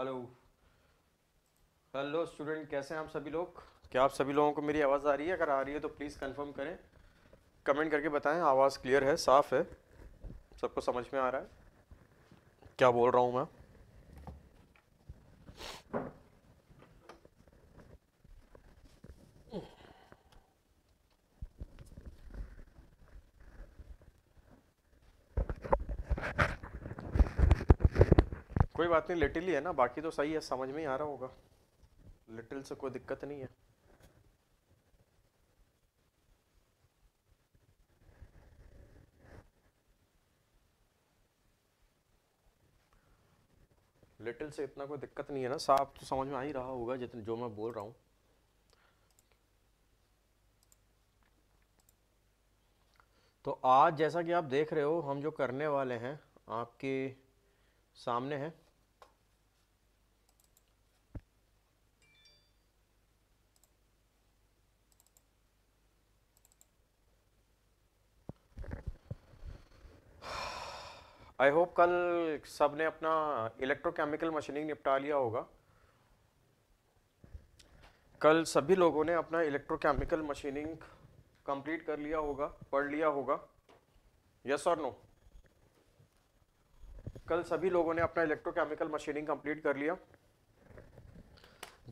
Hello hello student कैसे हैं आप सभी लोग क्या आप सभी लोगों को मेरी आवाज़ आ रही है अगर आ रही है तो प्लीज़ कंफर्म करें कमेंट करके बताएं आवाज़ क्लियर है साफ़ है सबको समझ में आ रहा है क्या बोल रहा हूँ मैं कोई बात नहीं लिटिल ही है ना बाकी तो सही है समझ में ही आ रहा होगा लिटिल से कोई दिक्कत नहीं है लिटिल से इतना कोई दिक्कत नहीं है ना साफ तो समझ में आ ही रहा होगा जितने जो मैं बोल रहा हूँ तो आज जैसा कि आप देख रहे हो हम जो करने वाले हैं आपके सामने हैं आई होप कल सब ने अपना इलेक्ट्रोकेमिकल मशीनिंग निपटा लिया होगा कल सभी लोगों ने अपना इलेक्ट्रोकेमिकल मशीनिंग कंप्लीट कर लिया होगा पढ़ लिया होगा यस और नो कल सभी लोगों ने अपना इलेक्ट्रोकेमिकल मशीनिंग कंप्लीट कर लिया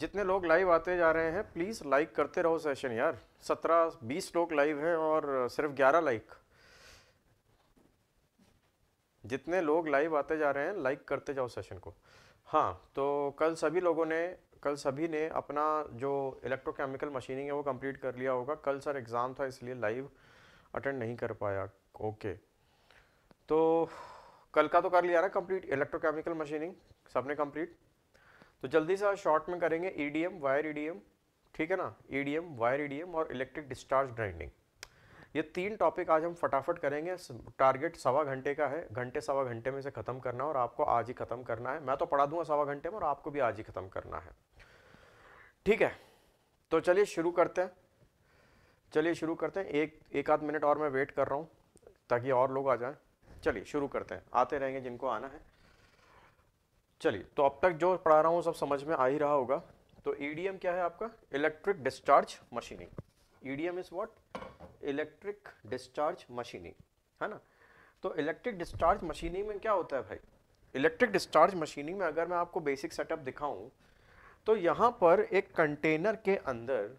जितने लोग लाइव आते जा रहे हैं प्लीज़ लाइक करते रहो सेशन यार सत्रह बीस लोग लाइव हैं और सिर्फ ग्यारह लाइक जितने लोग लाइव आते जा रहे हैं लाइक करते जाओ सेशन को हाँ तो कल सभी लोगों ने कल सभी ने अपना जो इलेक्ट्रोकेमिकल मशीनिंग है वो कंप्लीट कर लिया होगा कल सर एग्ज़ाम था इसलिए लाइव अटेंड नहीं कर पाया ओके तो कल का तो कर लिया ना कंप्लीट इलेक्ट्रोकेमिकल मशीनिंग सब ने कम्प्लीट तो जल्दी से शॉर्ट में करेंगे ई वायर ई ठीक है ना ई वायर ई और इलेक्ट्रिक डिस्चार्ज ग्राइंडिंग ये तीन टॉपिक आज हम फटाफट करेंगे टारगेट सवा घंटे का है घंटे सवा घंटे में से ख़त्म करना है और आपको आज ही ख़त्म करना है मैं तो पढ़ा दूंगा सवा घंटे में और आपको भी आज ही ख़त्म करना है ठीक है तो चलिए शुरू करते हैं चलिए शुरू करते हैं एक एक आध मिनट और मैं वेट कर रहा हूँ ताकि और लोग आ जाए चलिए शुरू करते हैं आते रहेंगे जिनको आना है चलिए तो अब तक जो पढ़ा रहा हूँ सब समझ में आ ही रहा होगा तो ई e क्या है आपका electric discharge machining E D M is what electric discharge machining है ना तो इलेक्ट्रिक डिस्चार्ज मशीनिंग में क्या होता है भाई इलेक्ट्रिक डिस्चार्ज मशीनिंग में अगर मैं आपको बेसिक सेटअप दिखाऊं तो यहाँ पर एक कंटेनर के अंदर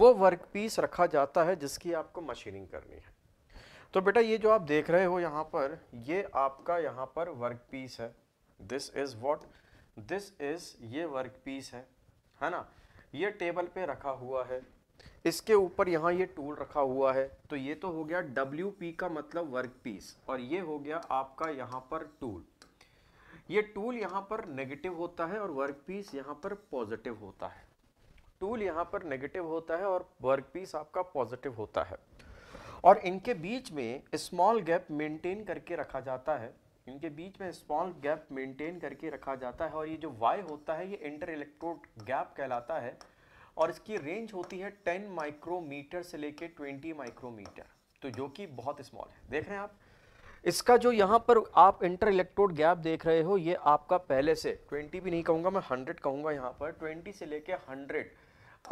वो वर्क पीस रखा जाता है जिसकी आपको मशीनिंग करनी है तो बेटा ये जो आप देख रहे हो यहाँ पर ये आपका यहाँ पर वर्क पीस है this is what this is ये वर्क पीस है है ना ये टेबल पे रखा हुआ है इसके ऊपर यहाँ ये टूल रखा हुआ है तो ये तो हो गया डब्ल्यू पी का मतलब वर्क पीस और ये हो गया आपका यहाँ पर टूल ये टूल यहाँ पर नेगेटिव होता है और वर्क पीस यहाँ पर पॉजिटिव होता है टूल यहाँ पर नेगेटिव होता है और वर्क पीस आपका पॉजिटिव होता है और इनके बीच में स्मॉल गैप मेंटेन करके रखा जाता है इनके बीच में स्मॉल गैप मेंटेन करके रखा जाता है और ये जो वाई होता है ये इंटर इलेक्ट्रोड गैप कहलाता है और इसकी रेंज होती है 10 माइक्रोमीटर से लेके 20 माइक्रोमीटर तो जो कि बहुत स्मॉल है देख रहे हैं आप इसका जो यहाँ पर आप इंटर इलेक्ट्रोड गैप देख रहे हो ये आपका पहले से 20 भी नहीं कहूँगा मैं 100 कहूँगा यहाँ पर 20 से लेके 100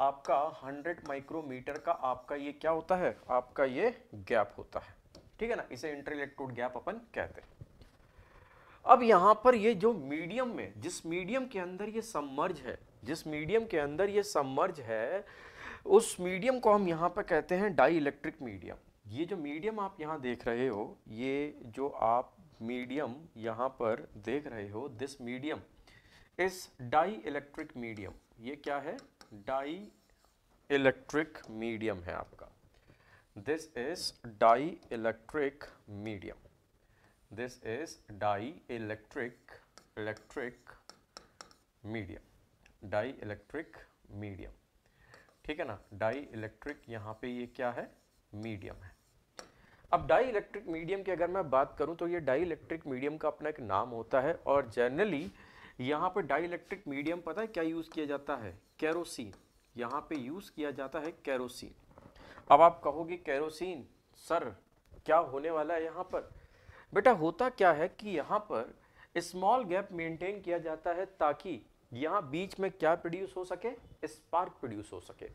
आपका 100 माइक्रोमीटर का आपका ये क्या होता है आपका ये गैप होता है ठीक है ना इसे इंटर इलेक्ट्रोड गैप अपन कहते हैं अब यहाँ पर ये जो मीडियम में जिस मीडियम के अंदर ये सम्मर्ज है जिस मीडियम के अंदर ये सबमर्ज है उस मीडियम को हम यहाँ पर कहते हैं डाई इलेक्ट्रिक मीडियम ये जो मीडियम आप यहाँ देख रहे हो ये जो आप मीडियम यहाँ पर देख रहे हो दिस मीडियम इस डाई इलेक्ट्रिक मीडियम ये क्या है डाई इलेक्ट्रिक मीडियम है आपका this is dielectric medium this is dielectric electric medium dielectric medium ठीक है ना डाई इलेक्ट्रिक यहाँ पे ये क्या है मीडियम है अब डाई इलेक्ट्रिक मीडियम की अगर मैं बात करूँ तो ये डाई इलेक्ट्रिक मीडियम का अपना एक नाम होता है और जनरली यहाँ पर डाई इलेक्ट्रिक मीडियम पता है क्या यूज़ किया जाता है कैरोसिन यहाँ पे यूज़ किया जाता है कैरोसिन अब आप कहोगे कैरोसिन सर क्या होने वाला है यहाँ पर बेटा होता क्या है कि यहाँ पर स्मॉल गैप मेंटेन किया जाता है ताकि यहाँ बीच में क्या प्रोड्यूस हो सके स्पार्क प्रोड्यूस हो सके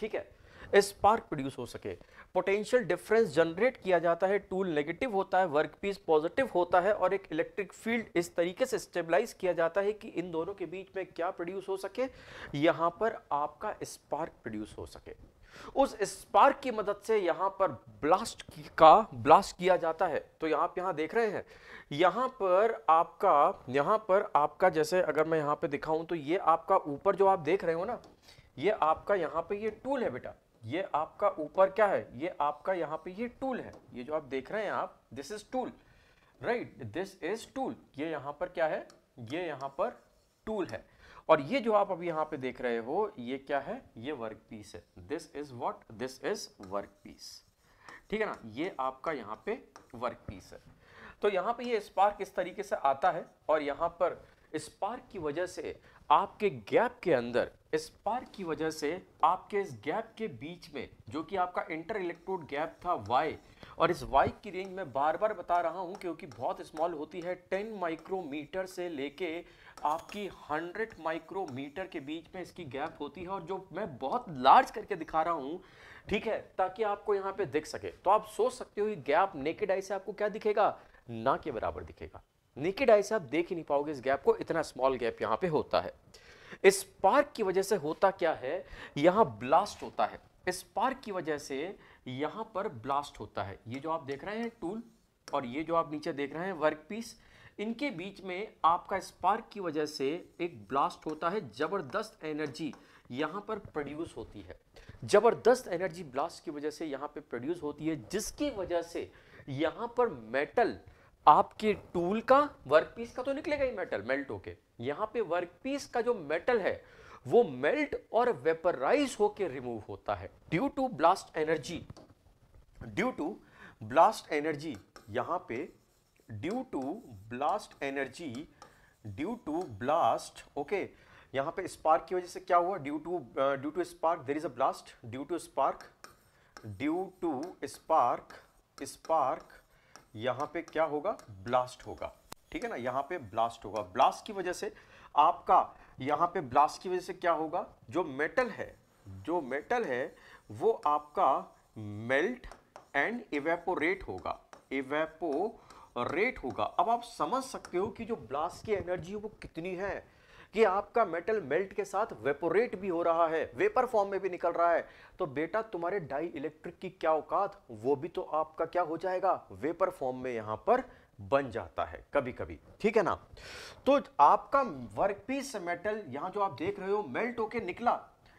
ठीक है स्पार्क प्रोड्यूस हो सके पोटेंशियल डिफरेंस जनरेट किया जाता है टूल नेगेटिव होता है वर्क पीस पॉजिटिव होता है और एक इलेक्ट्रिक फील्ड इस तरीके से स्टेबलाइज किया जाता है कि इन दोनों के बीच में क्या प्रोड्यूस हो सके यहाँ पर आपका स्पार्क प्रोड्यूस हो सके उस स्पार्क की मदद से यहाँ पर ब्लास्ट का ब्लास्ट किया जाता है तो यहाँ आप यहाँ देख रहे हैं यहाँ पर आपका यहाँ पर आपका जैसे अगर मैं यहाँ पे दिखाऊं तो ये आपका ऊपर जो आप देख रहे हो ना ये आपका यहाँ पे ये टूल है बेटा ये आपका ऊपर क्या है ये आपका यहाँ पे ये टूल है ये जो आप देख रहे हैं आप this is tool right this is tool ये यहाँ पर क्या है ये यहाँ पर टूल है और ये जो आप अभी यहाँ पे देख रहे हो ये क्या है ये वर्क पीस है this is what this is work piece ठीक है ना ये आपका यहाँ पे वर्क पीस है तो यहाँ पे ये स्पार्क इस तरीके से आता है और यहाँ पर स्पार्क की वजह से आपके गैप के अंदर स्पार्क की वजह से आपके इस गैप के बीच में जो कि आपका इंटर इलेक्ट्रोड गैप था वाई और इस वाई की रेंज में बार बार बता रहा हूँ क्योंकि बहुत स्मॉल होती है टेन माइक्रोमीटर से लेके आपकी 100 माइक्रोमीटर के बीच में इसकी गैप होती है और जो मैं बहुत लार्ज करके दिखा रहा हूँ ठीक है ताकि आपको यहाँ पे दिख सके तो आप सोच सकते हो गैप नेकेड आई से आपको क्या दिखेगा ना के बराबर दिखेगा नेकेड आई से आप देख ही नहीं पाओगे इस गैप को इतना स्मॉल गैप यहाँ पे होता है इस पार्क की वजह से होता क्या है यहाँ ब्लास्ट होता है इस पार्क की वजह से यहाँ पर ब्लास्ट होता है ये जो आप देख रहे हैं टूल और ये जो आप नीचे देख रहे हैं वर्क पीस इनके बीच में आपका स्पार्क की वजह से एक ब्लास्ट होता है ज़बरदस्त एनर्जी यहाँ पर प्रोड्यूस होती है ज़बरदस्त एनर्जी ब्लास्ट की वजह से यहाँ पे प्रोड्यूस होती है जिसकी वजह से यहाँ पर मेटल आपके टूल का वर्क पीस का तो निकलेगा ही मेटल मेल्ट होके यहाँ पे वर्क पीस का जो मेटल है वो मेल्ट और वेपराइज होके रिमूव होता है due to blast energy due to blast energy यहाँ पे due to blast energy due to blast okay यहाँ पे स्पार्क की वजह से क्या हुआ due to due to spark there is a blast due to spark due to spark spark यहाँ पे क्या होगा ब्लास्ट होगा ठीक है ना यहाँ पे ब्लास्ट होगा ब्लास्ट की वजह से आपका यहाँ पे ब्लास्ट की वजह से क्या होगा जो मेटल है जो मेटल है वो आपका मेल्ट एंड इवेपोरेट होगा इवेपो रेट होगा अब आप समझ सकते हो कि जो ब्लास्ट की एनर्जी है वो कितनी है कि आपका मेटल मेल्ट के साथ वेपोरेट भी हो रहा है वेपर फॉर्म में भी निकल रहा है तो बेटा तुम्हारे डाई इलेक्ट्रिक की क्या औकात वो भी तो आपका क्या हो जाएगा वेपर फॉर्म में यहां पर बन जाता है कभी कभी ठीक है ना तो आपका वर्कपीस मेटल यहां जो आप देख रहे हो मेल्ट होके निकला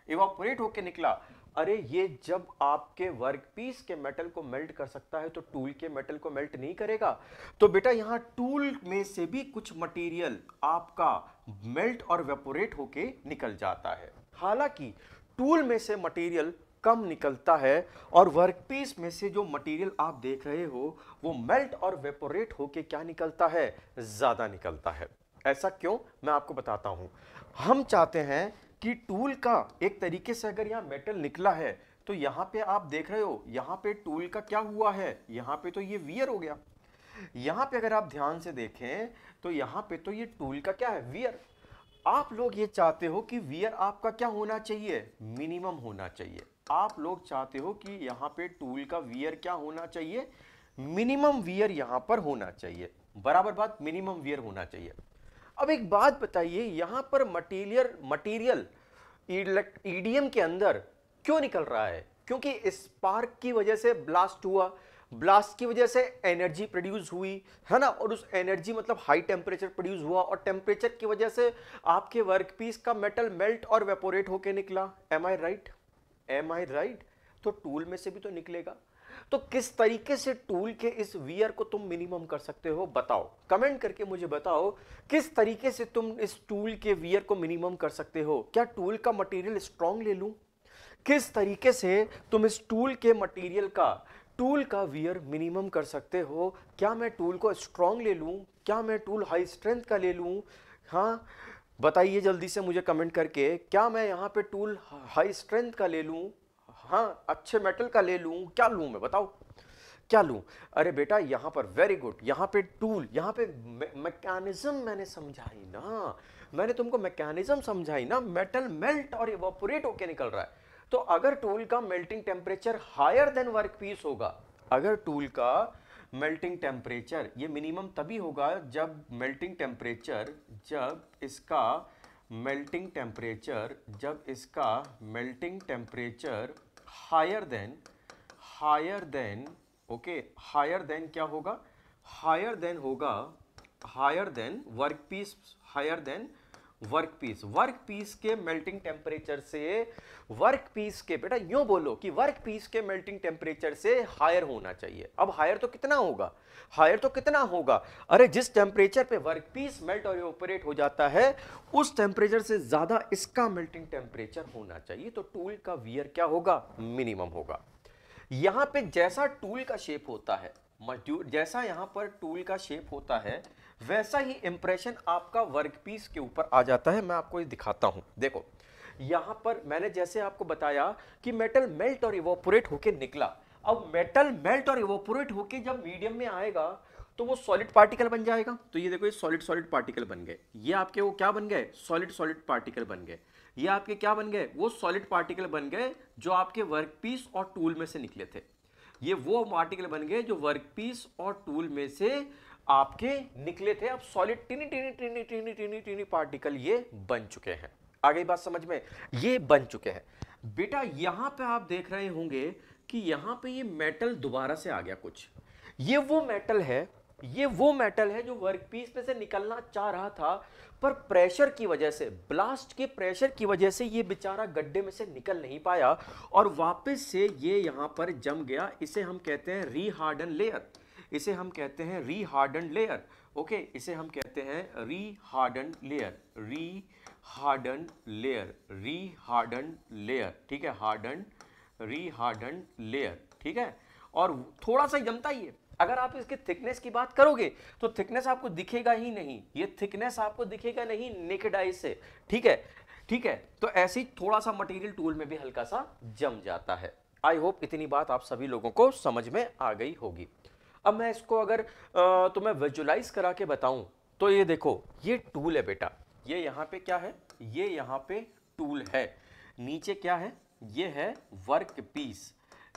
इवापोरेट होके निकला अरे ये जब आपके वर्क पीस के मेटल को मेल्ट कर सकता है तो टूल के मेटल को मेल्ट नहीं करेगा तो बेटा यहाँ टूल में से भी कुछ मटेरियल आपका मेल्ट और वेपोरेट होके निकल जाता है हालांकि टूल में से मटेरियल कम निकलता है और वर्कपीस में से जो मटेरियल आप देख रहे हो वो मेल्ट और वेपोरेट होके क्या निकलता है ज़्यादा निकलता है ऐसा क्यों मैं आपको बताता हूँ हम चाहते हैं कि टूल का एक तरीके से अगर यहाँ मेटल निकला है तो यहाँ पे आप देख रहे हो यहाँ पे टूल का क्या हुआ है यहाँ पे तो ये वियर हो गया यहाँ पे अगर आप ध्यान से देखें तो यहाँ पे तो ये टूल का क्या है वियर आप लोग ये चाहते हो कि वियर आपका क्या होना चाहिए मिनिमम होना चाहिए आप लोग चाहते हो कि यहाँ पे टूल का वियर क्या होना चाहिए मिनिमम वियर यहाँ पर होना चाहिए बराबर बात मिनिमम वियर होना चाहिए अब एक बात बताइए यहाँ पर मटीरियल मटीरियल ईडीएम के अंदर क्यों निकल रहा है क्योंकि स्पार्क की वजह से ब्लास्ट हुआ ब्लास्ट की वजह से एनर्जी प्रोड्यूस हुई है ना और उस एनर्जी मतलब हाई टेम्परेचर प्रोड्यूस हुआ और टेम्परेचर की वजह से आपके वर्कपीस का मेटल मेल्ट और वेपोरेट होके निकला am I right am I right तो टूल में से भी तो निकलेगा तो किस तरीके से टूल के इस वीयर को तुम मिनिमम कर सकते हो बताओ कमेंट करके मुझे बताओ किस तरीके से तुम इस टूल के वीयर को मिनिमम कर सकते हो क्या टूल का मटेरियल स्ट्रॉन्ग ले लूँ किस तरीके से तुम इस टूल के मटेरियल का टूल का वियर मिनिमम कर सकते हो क्या मैं टूल को स्ट्रॉन्ग ले लूँ क्या मैं टूल हाई स्ट्रेंथ का ले लूँ हाँ बताइए जल्दी से मुझे कमेंट करके क्या मैं यहाँ पे टूल हाई स्ट्रेंथ का ले लूँ हाँ अच्छे मेटल का ले लूँ क्या लूँ मैं बताओ क्या लूँ अरे बेटा यहाँ पर वेरी गुड यहाँ पे टूल यहाँ पे मैकेनिज्म मे- मैंने समझाई ना मैंने तुमको मैकेनिज्म समझाई ना मेटल मेल्ट और इवोपोरेट होके निकल रहा है तो अगर टूल का melting temperature higher than work piece होगा अगर टूल का मेल्टिंग टेम्परेचर ये मिनिमम तभी होगा जब मेल्टिंग टेम्परेचर जब इसका मेल्टिंग टेम्परेचर जब इसका melting temperature higher than higher than okay higher than क्या होगा हायर देन होगा higher than work piece higher than workpiece workpiece के मेल्टिंग टेम्परेचर से वर्कपीस के बेटा यूं बोलो कि वर्कपीस के मेल्टिंग टेम्परेचर से हायर होना चाहिए अब हायर तो कितना होगा हायर तो कितना होगा अरे जिस टेम्परेचर पे वर्कपीस मेल्ट और ऑपरेट हो जाता है उस टेम्परेचर से ज़्यादा इसका मेल्टिंग टेम्परेचर होना चाहिए तो टूल का वियर क्या होगा मिनिमम होगा यहां पे जैसा टूल का शेप होता है जैसा यहां पर टूल का शेप होता है वैसा ही इंप्रेशन आपका वर्क पीस के ऊपर आ जाता है मैं आपको ये दिखाता हूँ देखो यहाँ पर मैंने जैसे आपको बताया कि मेटल मेल्ट और इवोपोरेट होके निकला अब मेटल मेल्ट और इवोपोरेट होके जब मीडियम में आएगा तो वो सॉलिड पार्टिकल बन जाएगा तो ये देखो ये सॉलिड सॉलिड पार्टिकल बन गए ये आपके वो क्या बन गए सॉलिड सॉलिड पार्टिकल बन गए ये आपके क्या बन गए वो सॉलिड पार्टिकल बन गए जो आपके वर्क पीस और टूल में से निकले थे ये वो पार्टिकल बन गए जो वर्क पीस और टूल में से आपके निकले थे अब solid tiny tiny tiny tiny tiny tiny particle ये बन चुके हैं आगे बात समझ में ये बन चुके हैं बेटा यहां पे आप देख रहे होंगे कि यहां पे ये मेटल दोबारा से आ गया कुछ ये वो मेटल है ये वो मेटल है जो वर्कपीस में से निकलना चाह रहा था पर प्रेशर की वजह से ब्लास्ट के प्रेशर की वजह से ये बेचारा गड्ढे में से निकल नहीं पाया और वापस से ये यहां पर जम गया इसे हम कहते हैं रीहार्डन लेयर इसे हम कहते हैं री हार्डन लेयर ओके इसे हम कहते हैं reharden layer reharden layer reharden layer ठीक है हार्डन री हार्डन लेयर ठीक है और थोड़ा सा जमता ही है अगर आप इसके थिकनेस की बात करोगे तो थिकनेस आपको दिखेगा ही नहीं ये थिकनेस आपको दिखेगा नहीं नेकेड से ठीक है ठीक है तो ऐसे ही थोड़ा सा मटेरियल टूल में भी हल्का सा जम जाता है आई होप इतनी बात आप सभी लोगों को समझ में आ गई होगी अब मैं इसको अगर तुम्हें विजुलाइज करा के बताऊं तो ये देखो ये टूल है बेटा ये यहाँ पे क्या है ये यहाँ पे टूल है नीचे क्या है ये है वर्क पीस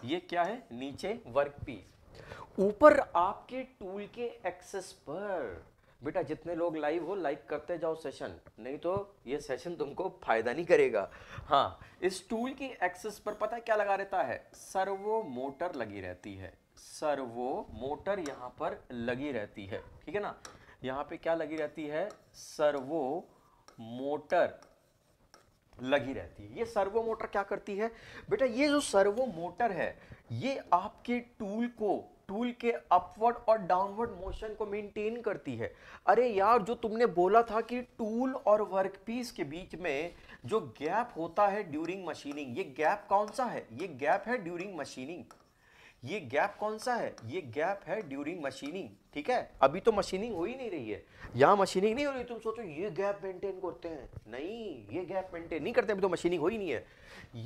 ये क्या है नीचे वर्क पीस ऊपर आपके टूल के एक्सेस पर बेटा जितने लोग लाइव हो लाइक करते जाओ सेशन नहीं तो ये सेशन तुमको फायदा नहीं करेगा हाँ इस टूल की एक्सेस पर पता क्या लगा रहता है सर्वो मोटर लगी रहती है सर्वो मोटर यहाँ पर लगी रहती है ठीक है ना यहाँ पे क्या लगी रहती है सर्वो मोटर लगी रहती है ये सर्वो मोटर क्या करती है बेटा ये जो सर्वो मोटर है ये आपके टूल को टूल के अपवर्ड और डाउनवर्ड मोशन को मेंटेन करती है अरे यार जो तुमने बोला था कि टूल और वर्कपीस के बीच में जो गैप होता है ड्यूरिंग मशीनिंग ये गैप कौन सा है ये गैप है ड्यूरिंग मशीनिंग ये गैप कौन सा है ये गैप है ड्यूरिंग मशीनिंग ठीक है अभी तो मशीनिंग हो ही नहीं रही है यहाँ मशीनिंग नहीं हो रही तुम सोचो ये गैप मेंटेन करते हैं नहीं ये गैप मेंटेन नहीं करते अभी तो मशीनिंग हो ही नहीं है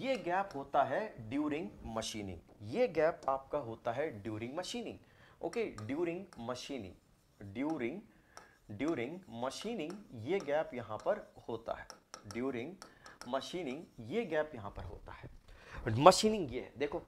ये गैप होता है ड्यूरिंग मशीनिंग ये गैप आपका होता है during machining okay during machining during during machining ये गैप यहाँ पर होता है ड्यूरिंग मशीनिंग ये गैप यहाँ पर होता है मशीनिंग ये है देखो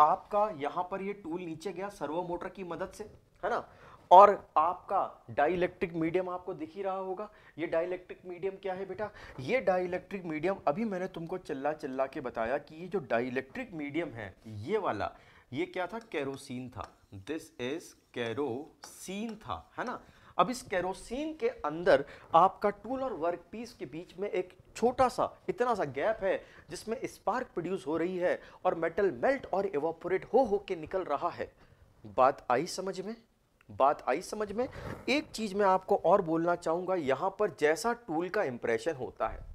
आपका यहाँ पर ये टूल नीचे गया सर्वो मोटर की मदद से है ना और आपका डाइलेक्ट्रिक मीडियम आपको दिख ही रहा होगा ये डाइलेक्ट्रिक मीडियम क्या है बेटा ये डाइलेक्ट्रिक मीडियम अभी मैंने तुमको चिल्ला चिल्ला के बताया कि ये जो डाइलेक्ट्रिक मीडियम है ये वाला ये क्या था कैरोसिन था दिस इज कैरोसिन था है ना अब इस कैरोसिन के अंदर आपका टूल और वर्क पीस के बीच में एक छोटा सा इतना सा गैप है जिसमें स्पार्क प्रोड्यूस हो रही है और मेटल मेल्ट और एवोपोरेट हो हो के निकल रहा है बात आई समझ में बात आई समझ में एक चीज़ मैं आपको और बोलना चाहूंगा यहाँ पर जैसा टूल का इंप्रेशन होता है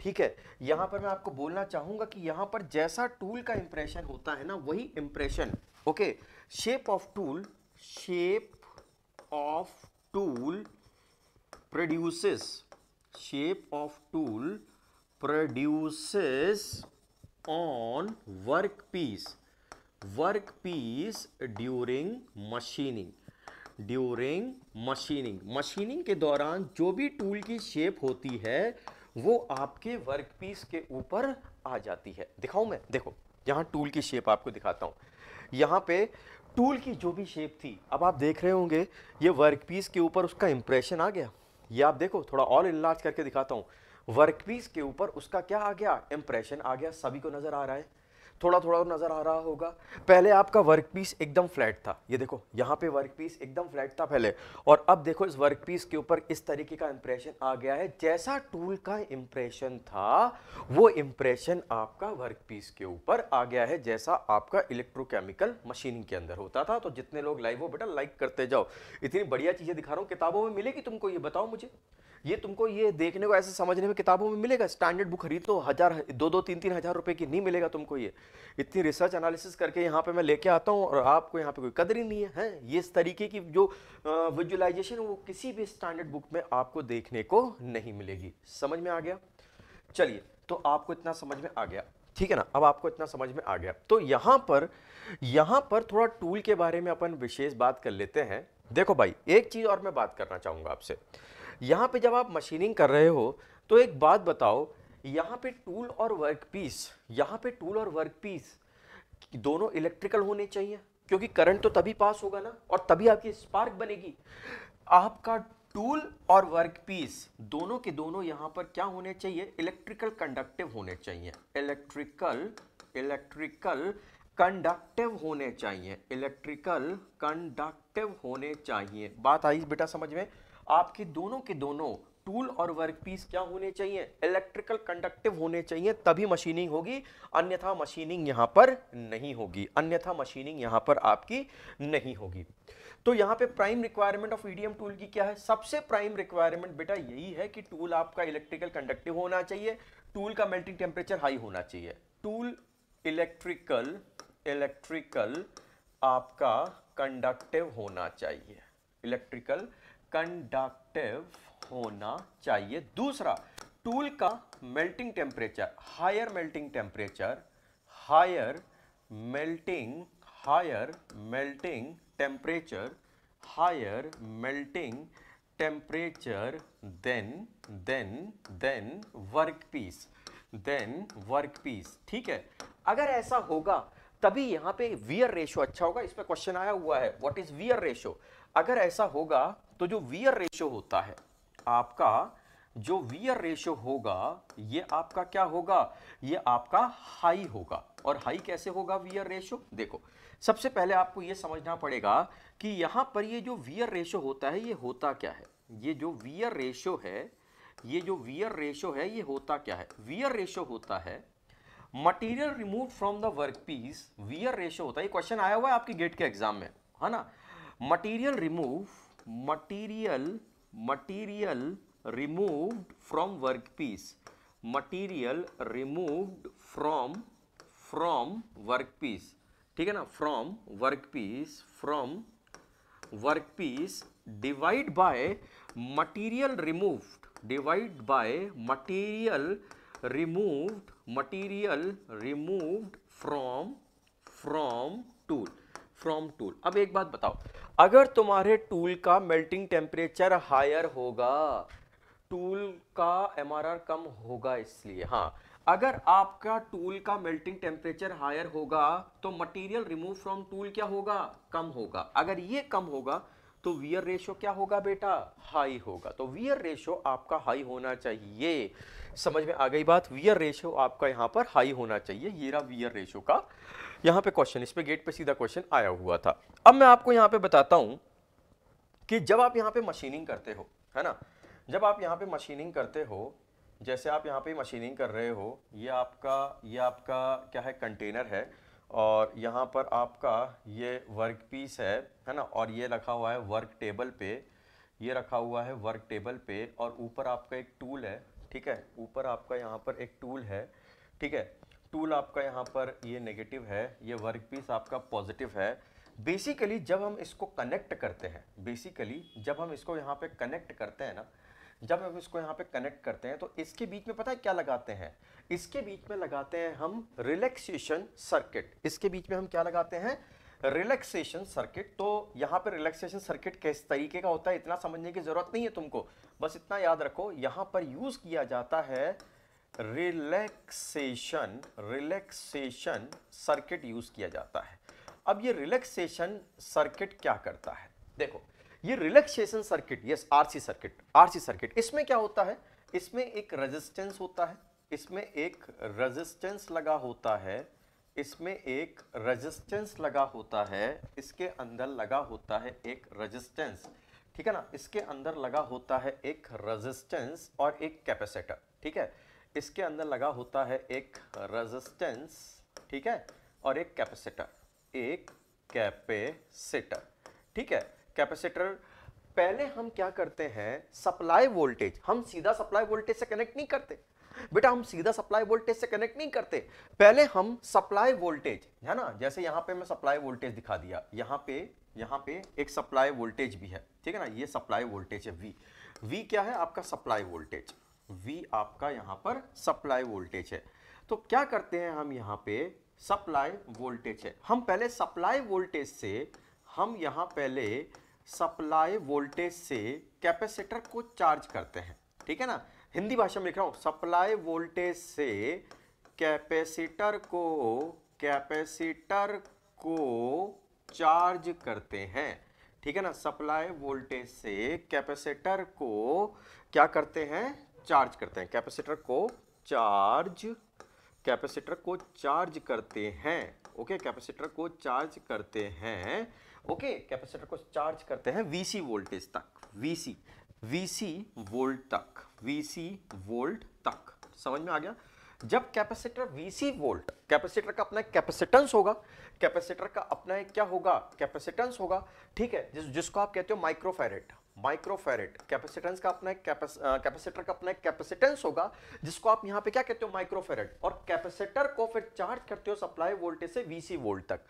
ठीक है यहाँ पर मैं आपको बोलना चाहूंगा कि यहाँ पर जैसा टूल का इंप्रेशन होता है ना वही impression okay shape of tool shape of tool produces shape of tool produces on workpiece workpiece during machining during machining machining के दौरान जो भी टूल की शेप होती है वो आपके वर्कपीस के ऊपर आ जाती है दिखाऊं मैं देखो यहाँ टूल की शेप आपको दिखाता हूं यहाँ पे टूल की जो भी शेप थी अब आप देख रहे होंगे ये वर्क पीस के ऊपर उसका इम्प्रेशन आ गया ये आप देखो थोड़ा और इलाज करके दिखाता हूँ वर्क पीस के ऊपर उसका क्या आ गया इम्प्रेशन आ गया सभी को नज़र आ रहा है थोड़ा थोड़ा नज़र आ रहा होगा पहले आपका वर्क पीस एकदम फ्लैट था ये देखो यहाँ पे वर्क पीस एकदम फ्लैट था पहले और अब देखो इस वर्क पीस के ऊपर इस तरीके का इम्प्रेशन आ गया है जैसा टूल का इम्प्रेशन था वो इम्प्रेशन आपका वर्क पीस के ऊपर आ गया है जैसा आपका इलेक्ट्रोकेमिकल मशीनिंग के अंदर होता था तो जितने लोग लाइव हो बेटा लाइक करते जाओ इतनी बढ़िया चीज़ें दिखा रहा हूँ किताबों में मिलेगी तुमको ये बताओ मुझे ये तुमको ये देखने को ऐसे समझने में किताबों में मिलेगा स्टैंडर्ड बुक खरीद तो हज़ार दो दो तीन तीन हज़ार रुपये की नहीं मिलेगा तुमको ये इतनी रिसर्च एनालिसिस करके यहाँ पे मैं लेके आता हूँ और आपको यहाँ पे कोई कदर ही नहीं है, है? ये इस तरीके की जो विजुअलाइजेशन वो किसी भी स्टैंडर्ड बुक में आपको देखने को नहीं मिलेगी समझ में आ गया चलिए तो आपको इतना समझ में आ गया ठीक है ना अब आपको इतना समझ में आ गया तो यहाँ पर यहाँ पर थोड़ा टूल के बारे में अपन विशेष बात कर लेते हैं देखो भाई एक चीज़ और मैं बात करना चाहूँगा आपसे यहाँ पे जब आप मशीनिंग कर रहे हो तो एक बात बताओ यहाँ पे टूल और वर्क पीस यहाँ पे टूल और वर्क पीस दोनों इलेक्ट्रिकल होने चाहिए क्योंकि करंट तो तभी पास होगा ना और तभी आपकी स्पार्क बनेगी आपका टूल और वर्क पीस दोनों के दोनों यहाँ पर क्या होने चाहिए इलेक्ट्रिकल कंडक्टिव होने चाहिए इलेक्ट्रिकल इलेक्ट्रिकल कंडक्टिव होने चाहिए इलेक्ट्रिकल कंडक्टिव होने चाहिए बात आई बेटा समझ में आपके दोनों के दोनों टूल और वर्कपीस क्या होने चाहिए इलेक्ट्रिकल कंडक्टिव होने चाहिए तभी मशीनिंग होगी अन्यथा मशीनिंग यहाँ पर नहीं होगी अन्यथा मशीनिंग यहाँ पर आपकी नहीं होगी तो यहाँ पे prime requirement of EDM tool की क्या है सबसे प्राइम रिक्वायरमेंट बेटा यही है कि टूल आपका इलेक्ट्रिकल कंडक्टिव होना चाहिए टूल का मेल्टिंग टेम्परेचर हाई होना चाहिए टूल इलेक्ट्रिकल इलेक्ट्रिकल आपका कंडक्टिव होना चाहिए इलेक्ट्रिकल कंडक्टिव होना चाहिए दूसरा टूल का melting temperature higher melting temperature higher melting higher melting temperature higher melting temperature then then work piece then work piece ठीक है अगर ऐसा होगा तभी यहाँ पे वियर रेशो अच्छा होगा इस पर क्वेश्चन आया हुआ है व्हाट इज वियर रेशो अगर ऐसा होगा तो जो वियर रेशो होता है आपका जो वियर रेशो होगा ये आपका क्या होगा ये आपका हाई होगा और हाई कैसे होगा वियर रेशो देखो सबसे पहले आपको ये समझना पड़ेगा कि यहां पर ये जो वियर रेशो होता है ये होता क्या है ये जो वियर रेशो है ये जो वियर रेशो है ये होता क्या है वियर रेशो होता है material remove from the work piece wear ratio होता है ये क्वेश्चन आया हुआ है आपके गेट के एग्जाम में है ना material remove material material removed from workpiece material removed from from workpiece ठीक है ना from workpiece from workpiece divide by material removed divide by material removed material removed from from tool from tool अब एक बात बताओ अगर तुम्हारे tool का मेल्टिंग टेम्परेचर हायर होगा टूल का एम कम होगा इसलिए हाँ अगर आपका टूल का मेल्टिंग टेम्परेचर हायर होगा तो मटेरियल रिमूव फ्रॉम टूल क्या होगा कम होगा अगर ये कम होगा तो वियर रेशो क्या होगा बेटा हाई होगा तो वियर रेशो आपका हाई होना चाहिए समझ में आ गई बात वियर रेशो आपका यहाँ पर हाई होना चाहिए ये रहा वियर रेशो का यहाँ पे क्वेश्चन इस पे गेट पे सीधा क्वेश्चन आया हुआ था अब मैं आपको यहाँ पे बताता हूँ कि जब आप यहाँ पे मशीनिंग करते हो है ना जब आप यहाँ पे मशीनिंग करते हो जैसे आप यहाँ पे मशीनिंग कर रहे हो ये आपका ये आपका क्या है कंटेनर है और यहाँ पर आपका ये वर्क पीस है है ना और ये रखा हुआ है वर्क टेबल पे ये रखा हुआ है वर्क टेबल पे और ऊपर आपका एक टूल है ठीक है ऊपर आपका यहाँ पर एक टूल है ठीक है टूल आपका यहाँ पर ये नेगेटिव है ये वर्क पीस आपका पॉजिटिव है बेसिकली जब हम इसको कनेक्ट करते हैं बेसिकली जब हम इसको यहाँ पे कनेक्ट करते हैं ना जब हम इसको यहाँ पे कनेक्ट करते हैं तो इसके बीच में पता है क्या लगाते हैं इसके बीच में लगाते हैं हम रिलैक्सेशन सर्किट इसके बीच में हम क्या लगाते हैं रिलैक्सेशन सर्किट तो यहाँ पे रिलैक्सेशन सर्किट किस तरीके का होता है इतना समझने की ज़रूरत नहीं है तुमको बस इतना याद रखो यहाँ पर यूज़ किया जाता है रिलैक्सेशन रिलैक्सेशन सर्किट यूज़ किया जाता है अब ये रिलैक्सेशन सर्किट क्या करता है देखो ये relaxation circuit yes RC circuit RC circuit इसमें क्या होता है इसमें एक रेजिस्टेंस होता है इसमें एक रेजिस्टेंस लगा होता है इसमें एक रेजिस्टेंस लगा होता है इसके अंदर लगा होता है एक रेजिस्टेंस ठीक है ना इसके अंदर लगा होता है एक रेजिस्टेंस और एक कैपेसिटर ठीक है इसके अंदर लगा होता है एक रेजिस्टेंस ठीक है और एक कैपेसिटर एक कैपेसिटर ठीक है कैपेसिटर पहले हम क्या करते हैं सप्लाई वोल्टेज हम सीधा सप्लाई वोल्टेज से कनेक्ट नहीं करते बेटा हम सीधा सप्लाई वोल्टेज से कनेक्ट नहीं करते पहले हम सप्लाई वोल्टेज है ना जैसे यहां पे मैं सप्लाई वोल्टेज दिखा दिया यहां पे यहाँ पे एक सप्लाई वोल्टेज भी है ठीक है ना ये सप्लाई वोल्टेज है वी वी क्या है आपका सप्लाई वोल्टेज V आपका यहाँ पर सप्लाई वोल्टेज है तो क्या करते हैं हम यहाँ पे सप्लाई वोल्टेज है हम पहले सप्लाई वोल्टेज से हम यहाँ पहले सप्लाई वोल्टेज से कैपेसिटर को चार्ज करते हैं ठीक है ना हिंदी भाषा में लिख रहा हूँ सप्लाई वोल्टेज से कैपेसिटर को कैपेसिटर को चार्ज करते हैं ठीक है ना सप्लाई वोल्टेज से कैपेसिटर को क्या करते हैं चार्ज करते हैं कैपेसिटर को चार्ज कैपेसिटर को चार्ज करते हैं ओके कैपेसिटर को चार्ज करते हैं ओके कैपेसिटर को चार्ज करते हैं वीसी वोल्टेज तक वीसी वीसी वोल्ट तक वीसी वोल्ट तक समझ में आ गया जब कैपेसिटर वीसी वोल्ट कैपेसिटर का अपना कैपेसिटेंस होगा कैपेसिटर का अपना क्या होगा कैपेसिटेंस होगा ठीक है जिस, जिसको आप कहते हो माइक्रोफेरेट माइक्रोफेरेट कैपेसिटेंस का अपना एक कैपेसिटर का अपना एक कैपेसिटेंस होगा जिसको आप यहां पे क्या कहते हो माइक्रोफेरेट और कैपेसिटर को फिर चार्ज करते हो सप्लाई वोल्टेज से वीसी वोल्ट तक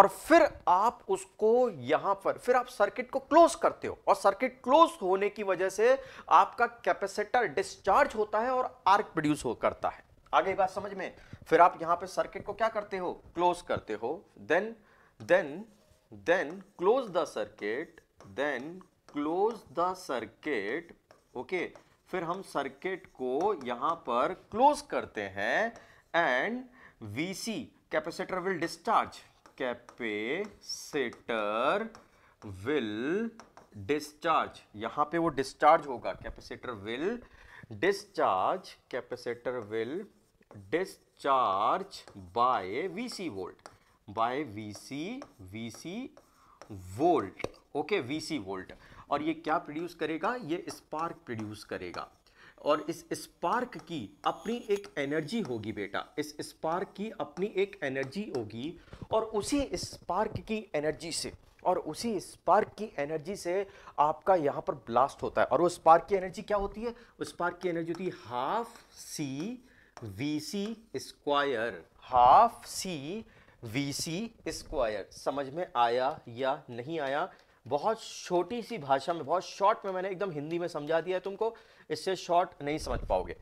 और फिर आप उसको यहां पर फिर आप सर्किट को क्लोज करते हो और सर्किट क्लोज होने की वजह से आपका कैपेसिटर डिस्चार्ज होता है और आर्क प्रोड्यूस हो करता है आगे बात समझ में फिर आप यहां पर सर्किट को क्या करते हो क्लोज करते हो then then then close the circuit then close the circuit okay फिर हम सर्किट को यहाँ पर क्लोज करते हैं and V C capacitor will discharge capacitor will discharge यहाँ पे वो डिस्चार्ज होगा capacitor will discharge capacitor will discharge by VC volt by VC VC volt okay VC volt और ये क्या प्रोड्यूस करेगा ये स्पार्क प्रोड्यूस करेगा और इस स्पार्क की अपनी एक एनर्जी होगी बेटा इस स्पार्क की अपनी एक एनर्जी होगी और उसी स्पार्क की एनर्जी से और उसी स्पार्क की एनर्जी से आपका यहाँ पर ब्लास्ट होता है और वो स्पार्क की एनर्जी क्या होती है उस स्पार्क की एनर्जी होती है half C V C square half C V C square समझ में आया या नहीं आया बहुत छोटी सी भाषा में बहुत शॉर्ट में मैंने एकदम हिंदी में समझा दिया है तुमको इससे शॉर्ट नहीं समझ पाओगे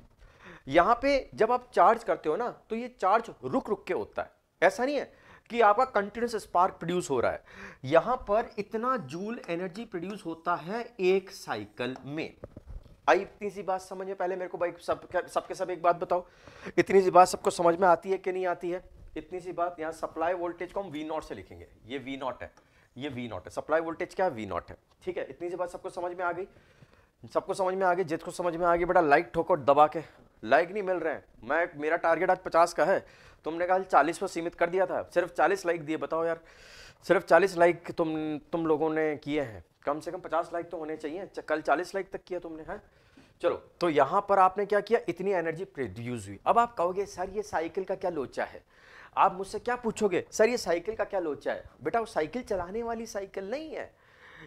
यहाँ पे जब आप चार्ज करते हो ना तो ये चार्ज रुक रुक के होता है ऐसा नहीं है कि आपका कंटिन्यूस स्पार्क प्रोड्यूस हो रहा है यहाँ पर इतना जूल एनर्जी प्रोड्यूस होता है एक साइकिल में आई इतनी सी बात समझ में पहले मेरे को भाई सब सबके सब एक बात बताओ इतनी सी बात सबको समझ में आती है कि नहीं आती है इतनी सी बात यहाँ सप्लाई वोल्टेज को हम वी नॉट से लिखेंगे ये वी नॉट है ये वी नॉट है सप्लाई वोल्टेज क्या है वी नॉट है ठीक है इतनी सी बात सबको समझ में आ गई सबको समझ में आ गई जिसको समझ में आ गई बेटा लाइक ठोको दबा के लाइक नहीं मिल रहे हैं मैं मेरा टारगेट आज पचास का है तुमने कहा चालीस पर सीमित कर दिया था सिर्फ चालीस लाइक दिए बताओ यार सिर्फ चालीस लाइक तुम तुम लोगों ने किए हैं कम से कम पचास लाइक तो होने चाहिए कल चालीस लाइक तक किया तुमने है चलो तो यहाँ पर आपने क्या किया इतनी एनर्जी प्रोड्यूस हुई अब आप कहोगे सर ये साइकिल का क्या लोचा है आप मुझसे क्या पूछोगे सर ये साइकिल का क्या लोचा है बेटा वो साइकिल चलाने वाली साइकिल नहीं है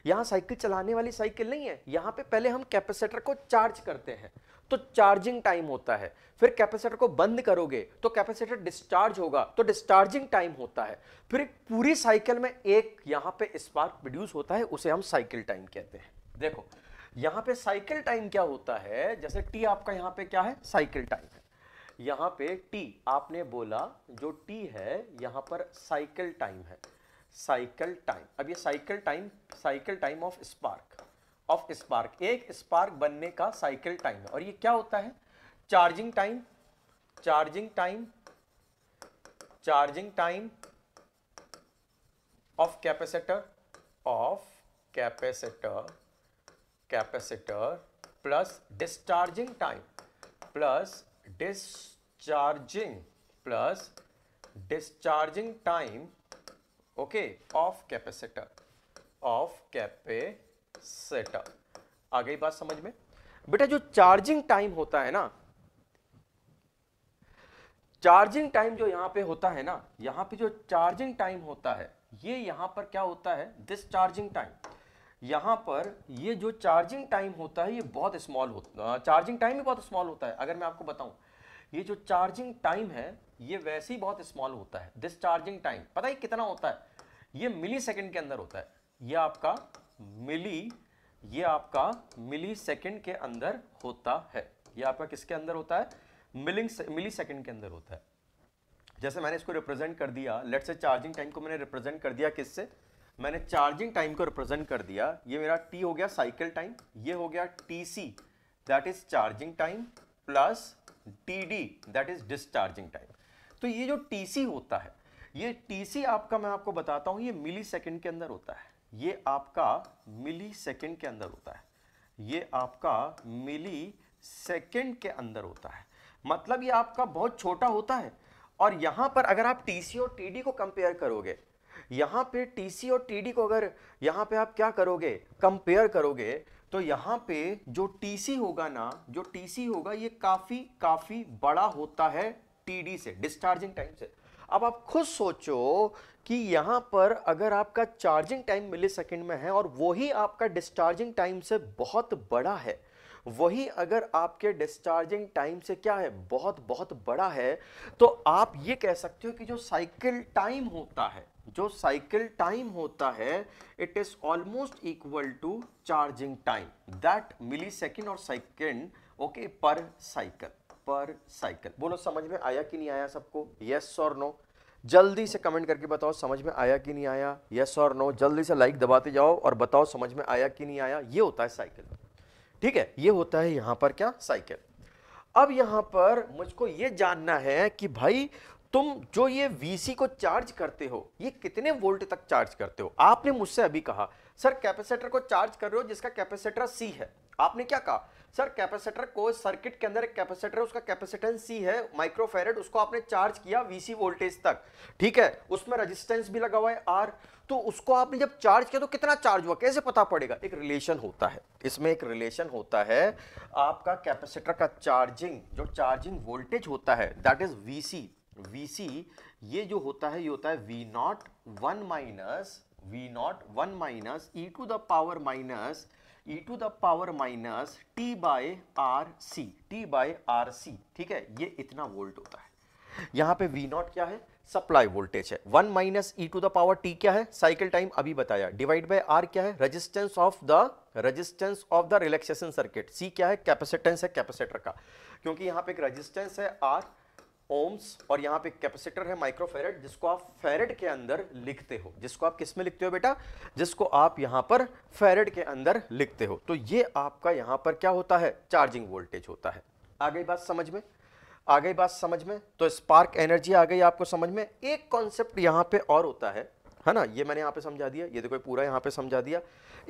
यहाँ साइकिल चलाने वाली साइकिल नहीं है यहाँ पे पहले हम कैपेसिटर को चार्ज करते हैं तो चार्जिंग टाइम होता है फिर कैपेसिटर को बंद करोगे तो कैपेसिटर डिस्चार्ज होगा तो डिस्चार्जिंग टाइम होता है फिर एक पूरी साइकिल में एक यहाँ पे स्पार्क प्रोड्यूस होता है उसे हम साइकिल टाइम कहते हैं देखो यहाँ पे साइकिल टाइम क्या होता है जैसे टी आपका यहाँ पे क्या है साइकिल टाइम है यहाँ पे टी आपने बोला जो टी है यहाँ पर साइकिल टाइम है साइकिल टाइम अब ये cycle time cycle time of spark of spark एक स्पार्क बनने का साइकिल टाइम है और ये क्या होता है charging time charging time charging time of capacitor of capacitor capacitor plus discharging time plus discharging plus discharging time okay of capacitor of capacitor आ गई बात समझ में बेटा जो चार्जिंग टाइम होता है ना चार्जिंग टाइम जो यहां पे होता है ना यहां पे जो चार्जिंग टाइम होता है ये यहां पर क्या होता है डिस्चार्जिंग टाइम यहाँ पर ये जो चार्जिंग टाइम होता है ये बहुत स्मॉल होता चार्जिंग टाइम भी बहुत स्मॉल होता है अगर मैं आपको बताऊँ ये जो चार्जिंग टाइम है ये वैसे ही बहुत स्मॉल होता है दिस चार्जिंग टाइम पता है कितना होता है ये मिली सेकेंड के अंदर होता है ये आपका मिली ये आपका मिली सेकेंड के अंदर होता है ये आपका किसके अंदर होता है मिलिंग मिली सेकेंड के अंदर होता है जैसे मैंने इसको रिप्रेजेंट कर दिया लेट से चार्जिंग टाइम को मैंने रिप्रेजेंट कर दिया किससे मैंने चार्जिंग टाइम को रिप्रेजेंट कर दिया ये मेरा टी हो गया साइकिल टाइम ये हो गया T C that is charging time plus T D that is discharging time तो ये जो टी सी होता है ये टी सी आपका मैं आपको बताता हूँ ये मिली सेकेंड के अंदर होता है ये आपका मिली सेकेंड के अंदर होता है ये आपका मिली सेकेंड के अंदर होता है मतलब ये आपका बहुत छोटा होता है और यहाँ पर अगर आप टी सी और टी डी को कंपेयर करोगे यहाँ पे टीसी और टीडी को अगर यहाँ पे आप क्या करोगे कंपेयर करोगे तो यहाँ पे जो टीसी होगा ना जो टीसी होगा ये काफी काफी बड़ा होता है टीडी से डिस्चार्जिंग टाइम से अब आप खुद सोचो कि यहाँ पर अगर आपका चार्जिंग टाइम मिली सेकेंड में है और वही आपका डिस्चार्जिंग टाइम से बहुत बड़ा है वही अगर आपके डिस्चार्जिंग टाइम से क्या है बहुत बहुत बड़ा है तो आप ये कह सकते हो कि जो साइकिल टाइम होता है जो साइकिल टाइम होता है it is almost equal to charging time that millisecond और second okay per cycle per cycle बोलो समझ में आया कि नहीं आया सबको यस और नो जल्दी से कमेंट करके बताओ समझ में आया कि नहीं आया यस और नो जल्दी से लाइक दबाते जाओ और बताओ समझ में आया कि नहीं आया ये होता है साइकिल ठीक है ये होता है यहां पर क्या साइकिल अब यहां पर मुझको ये जानना है कि भाई तुम जो ये वीसी को चार्ज करते हो ये कितने वोल्ट तक चार्ज करते हो आपने मुझसे अभी कहा सर कैपेसिटर को चार्ज कर रहे हो जिसका कैपेसिटर सी है आपने क्या कहा सर कैपेसिटर को सर्किट के अंदर एक कैपेसिटर उसका कैपेसिटेंस सी है माइक्रोफेरेड उसको आपने चार्ज किया वीसी वोल्टेज तक ठीक है उसमें रेजिस्टेंस भी लगा हुआ है आर तो उसको आपने जब चार्ज किया तो कितना चार्ज हुआ कैसे पता पड़ेगा एक रिलेशन होता है इसमें एक रिलेशन होता है आपका कैपेसिटर का चार्जिंग जो चार्जिंग वोल्टेज होता है दैट इज वीसी सी ये जो होता है ये होता है V naught one minus V naught one minus e to the power minus e to the power minus T by R C T by R C ठीक है ये इतना वोल्ट होता है यहाँ पे वी नॉट क्या है सप्लाई वोल्टेज है one minus e to the power T क्या है साइकिल टाइम अभी बताया डिवाइड बाय आर क्या है resistance of the resistance of the relaxation circuit C क्या है कैपेसिटेंस है कैपेसिटर का क्योंकि यहाँ पे एक रेजिस्टेंस है आर ओम्स और यहाँ पे कैपेसिटर है माइक्रोफेरेट जिसको आप फेरेट के अंदर लिखते हो जिसको आप किस में लिखते हो बेटा जिसको आप यहाँ पर फेरेट के अंदर लिखते हो तो ये आपका यहाँ पर क्या होता है चार्जिंग वोल्टेज होता है आ गई बात समझ में आ गई बात समझ में तो स्पार्क एनर्जी आ गई आपको समझ में एक कॉन्सेप्ट यहाँ पे और होता है है ना ये मैंने यहाँ पे समझा दिया ये देखो पूरा यहाँ पे समझा दिया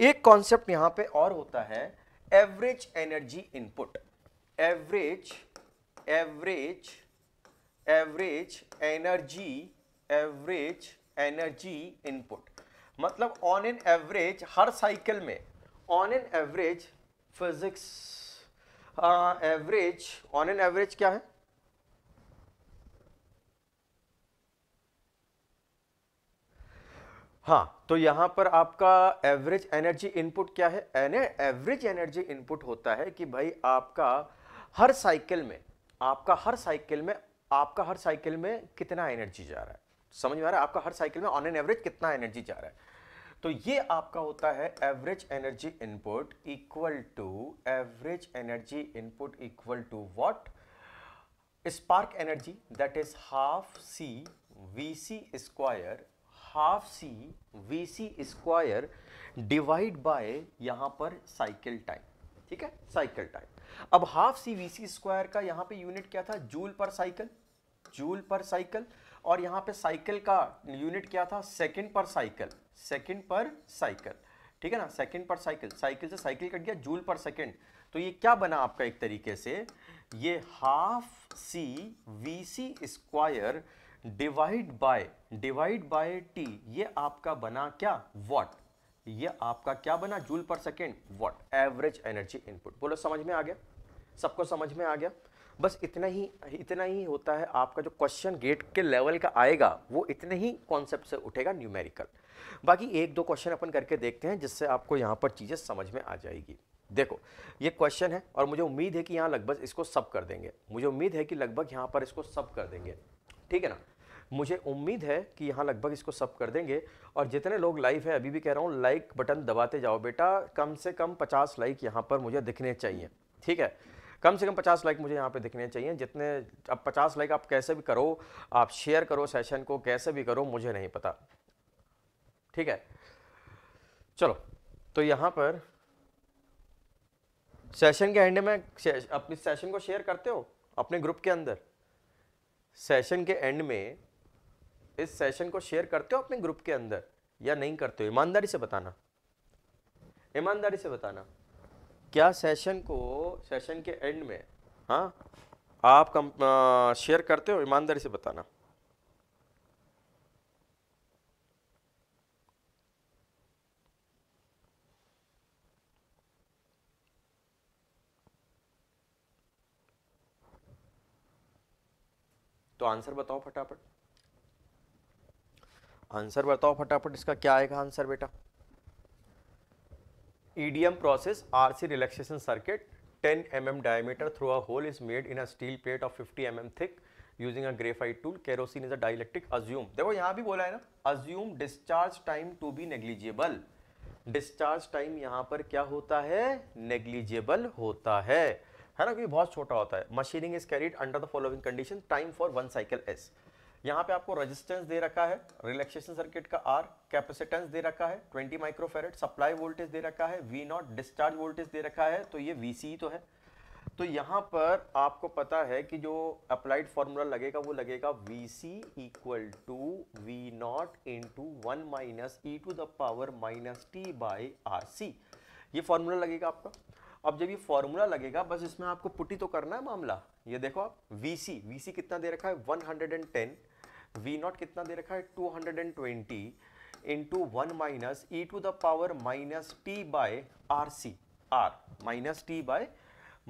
एक कॉन्सेप्ट यहाँ पे और होता है average energy input average average average energy average energy input मतलब ऑन एन एवरेज हर साइकिल में on an average physics average on an average क्या है हाँ तो यहाँ पर आपका एवरेज एनर्जी इनपुट क्या है एवरेज एनर्जी इनपुट होता है कि भाई आपका हर साइकिल में आपका हर साइकिल में आपका हर साइकिल में कितना एनर्जी जा रहा है समझ में आ रहा है आपका हर साइकिल में ऑन एन एवरेज कितना एनर्जी जा रहा है तो ये आपका होता है average energy input equal to average energy input equal to what spark energy that is half C V C square half C V C square divide by यहां पर साइकिल टाइम ठीक है साइकिल टाइम अब half C V C square का यहाँ पे unit क्या था जूल पर साइकिल जूल पर साइकिल और यहाँ पे साइकिल का यूनिट क्या था second per cycle second per cycle ठीक है ना सेकंड पर साइकिल साइकिल से साइकिल कट गया जूल पर सेकंड तो ये क्या बना आपका एक तरीके से ये half C V C square divide by divide by T ये आपका बना क्या वॉट ये आपका क्या बना joule per second watt average energy input बोलो समझ में आ गया सबको समझ में आ गया बस इतना ही इतना ही होता है आपका जो क्वेश्चन गेट के लेवल का आएगा वो इतने ही कॉन्सेप्ट से उठेगा न्यूमेरिकल बाकी एक दो क्वेश्चन अपन करके देखते हैं जिससे आपको यहाँ पर चीज़ें समझ में आ जाएगी देखो ये क्वेश्चन है और मुझे उम्मीद है कि यहाँ लगभग इसको सब कर देंगे मुझे उम्मीद है कि लगभग यहाँ पर इसको सब कर देंगे ठीक है ना मुझे उम्मीद है कि यहाँ लगभग इसको सब कर देंगे और जितने लोग लाइव है अभी भी कह रहा हूँ लाइक बटन दबाते जाओ बेटा कम से कम पचास लाइक यहाँ पर मुझे दिखने चाहिए ठीक है कम से कम पचास लाइक मुझे यहाँ पे दिखने चाहिए जितने अब पचास लाइक आप कैसे भी करो आप शेयर करो सेशन को कैसे भी करो मुझे नहीं पता ठीक है चलो तो यहाँ पर सेशन के एंड में अपने सेशन को शेयर करते हो अपने ग्रुप के अंदर सेशन के एंड में इस सेशन को शेयर करते हो अपने ग्रुप के अंदर या नहीं करते हो ईमानदारी से बताना ईमानदारी से बताना क्या सेशन को सेशन के एंड में हाँ आप कम शेयर करते हो ईमानदारी से बताना तो आंसर बताओ फटाफट आंसर बताओ फटाफट इसका क्या आएगा आंसर बेटा EDM process RC relaxation circuit 10 M M diameter through a hole is made in a steel plate of 50 M M thick using a graphite tool kerosene is a dielectric assume देखो यहां भी बोला है ना assume discharge time to be negligible discharge time यहां पर क्या होता है नेग्लिजिएबल होता है है ना क्योंकि बहुत छोटा होता है machining is carried under the following condition time for one cycle S यहाँ पे आपको रेजिस्टेंस दे रखा है रिलैक्सेशन सर्किट का आर कैपेसिटेंस दे रखा है 20 माइक्रोफेरेट सप्लाई वोल्टेज दे रखा है वी नॉट डिस्चार्ज वोल्टेज दे रखा है तो ये वी सी तो है तो यहाँ पर आपको पता है कि जो अप्लाइड फॉर्मूला लगेगा वो लगेगा V C equal to V naught into one minus e to the power minus T by R C ये फॉर्मूला लगेगा आपका अब जब ये फॉर्मूला लगेगा बस इसमें आपको पुटी तो करना है मामला ये देखो आप VC VC कितना दे रखा है 110 V नॉट कितना दे रखा है 220 into one minus e to the power minus T by R C R minus T by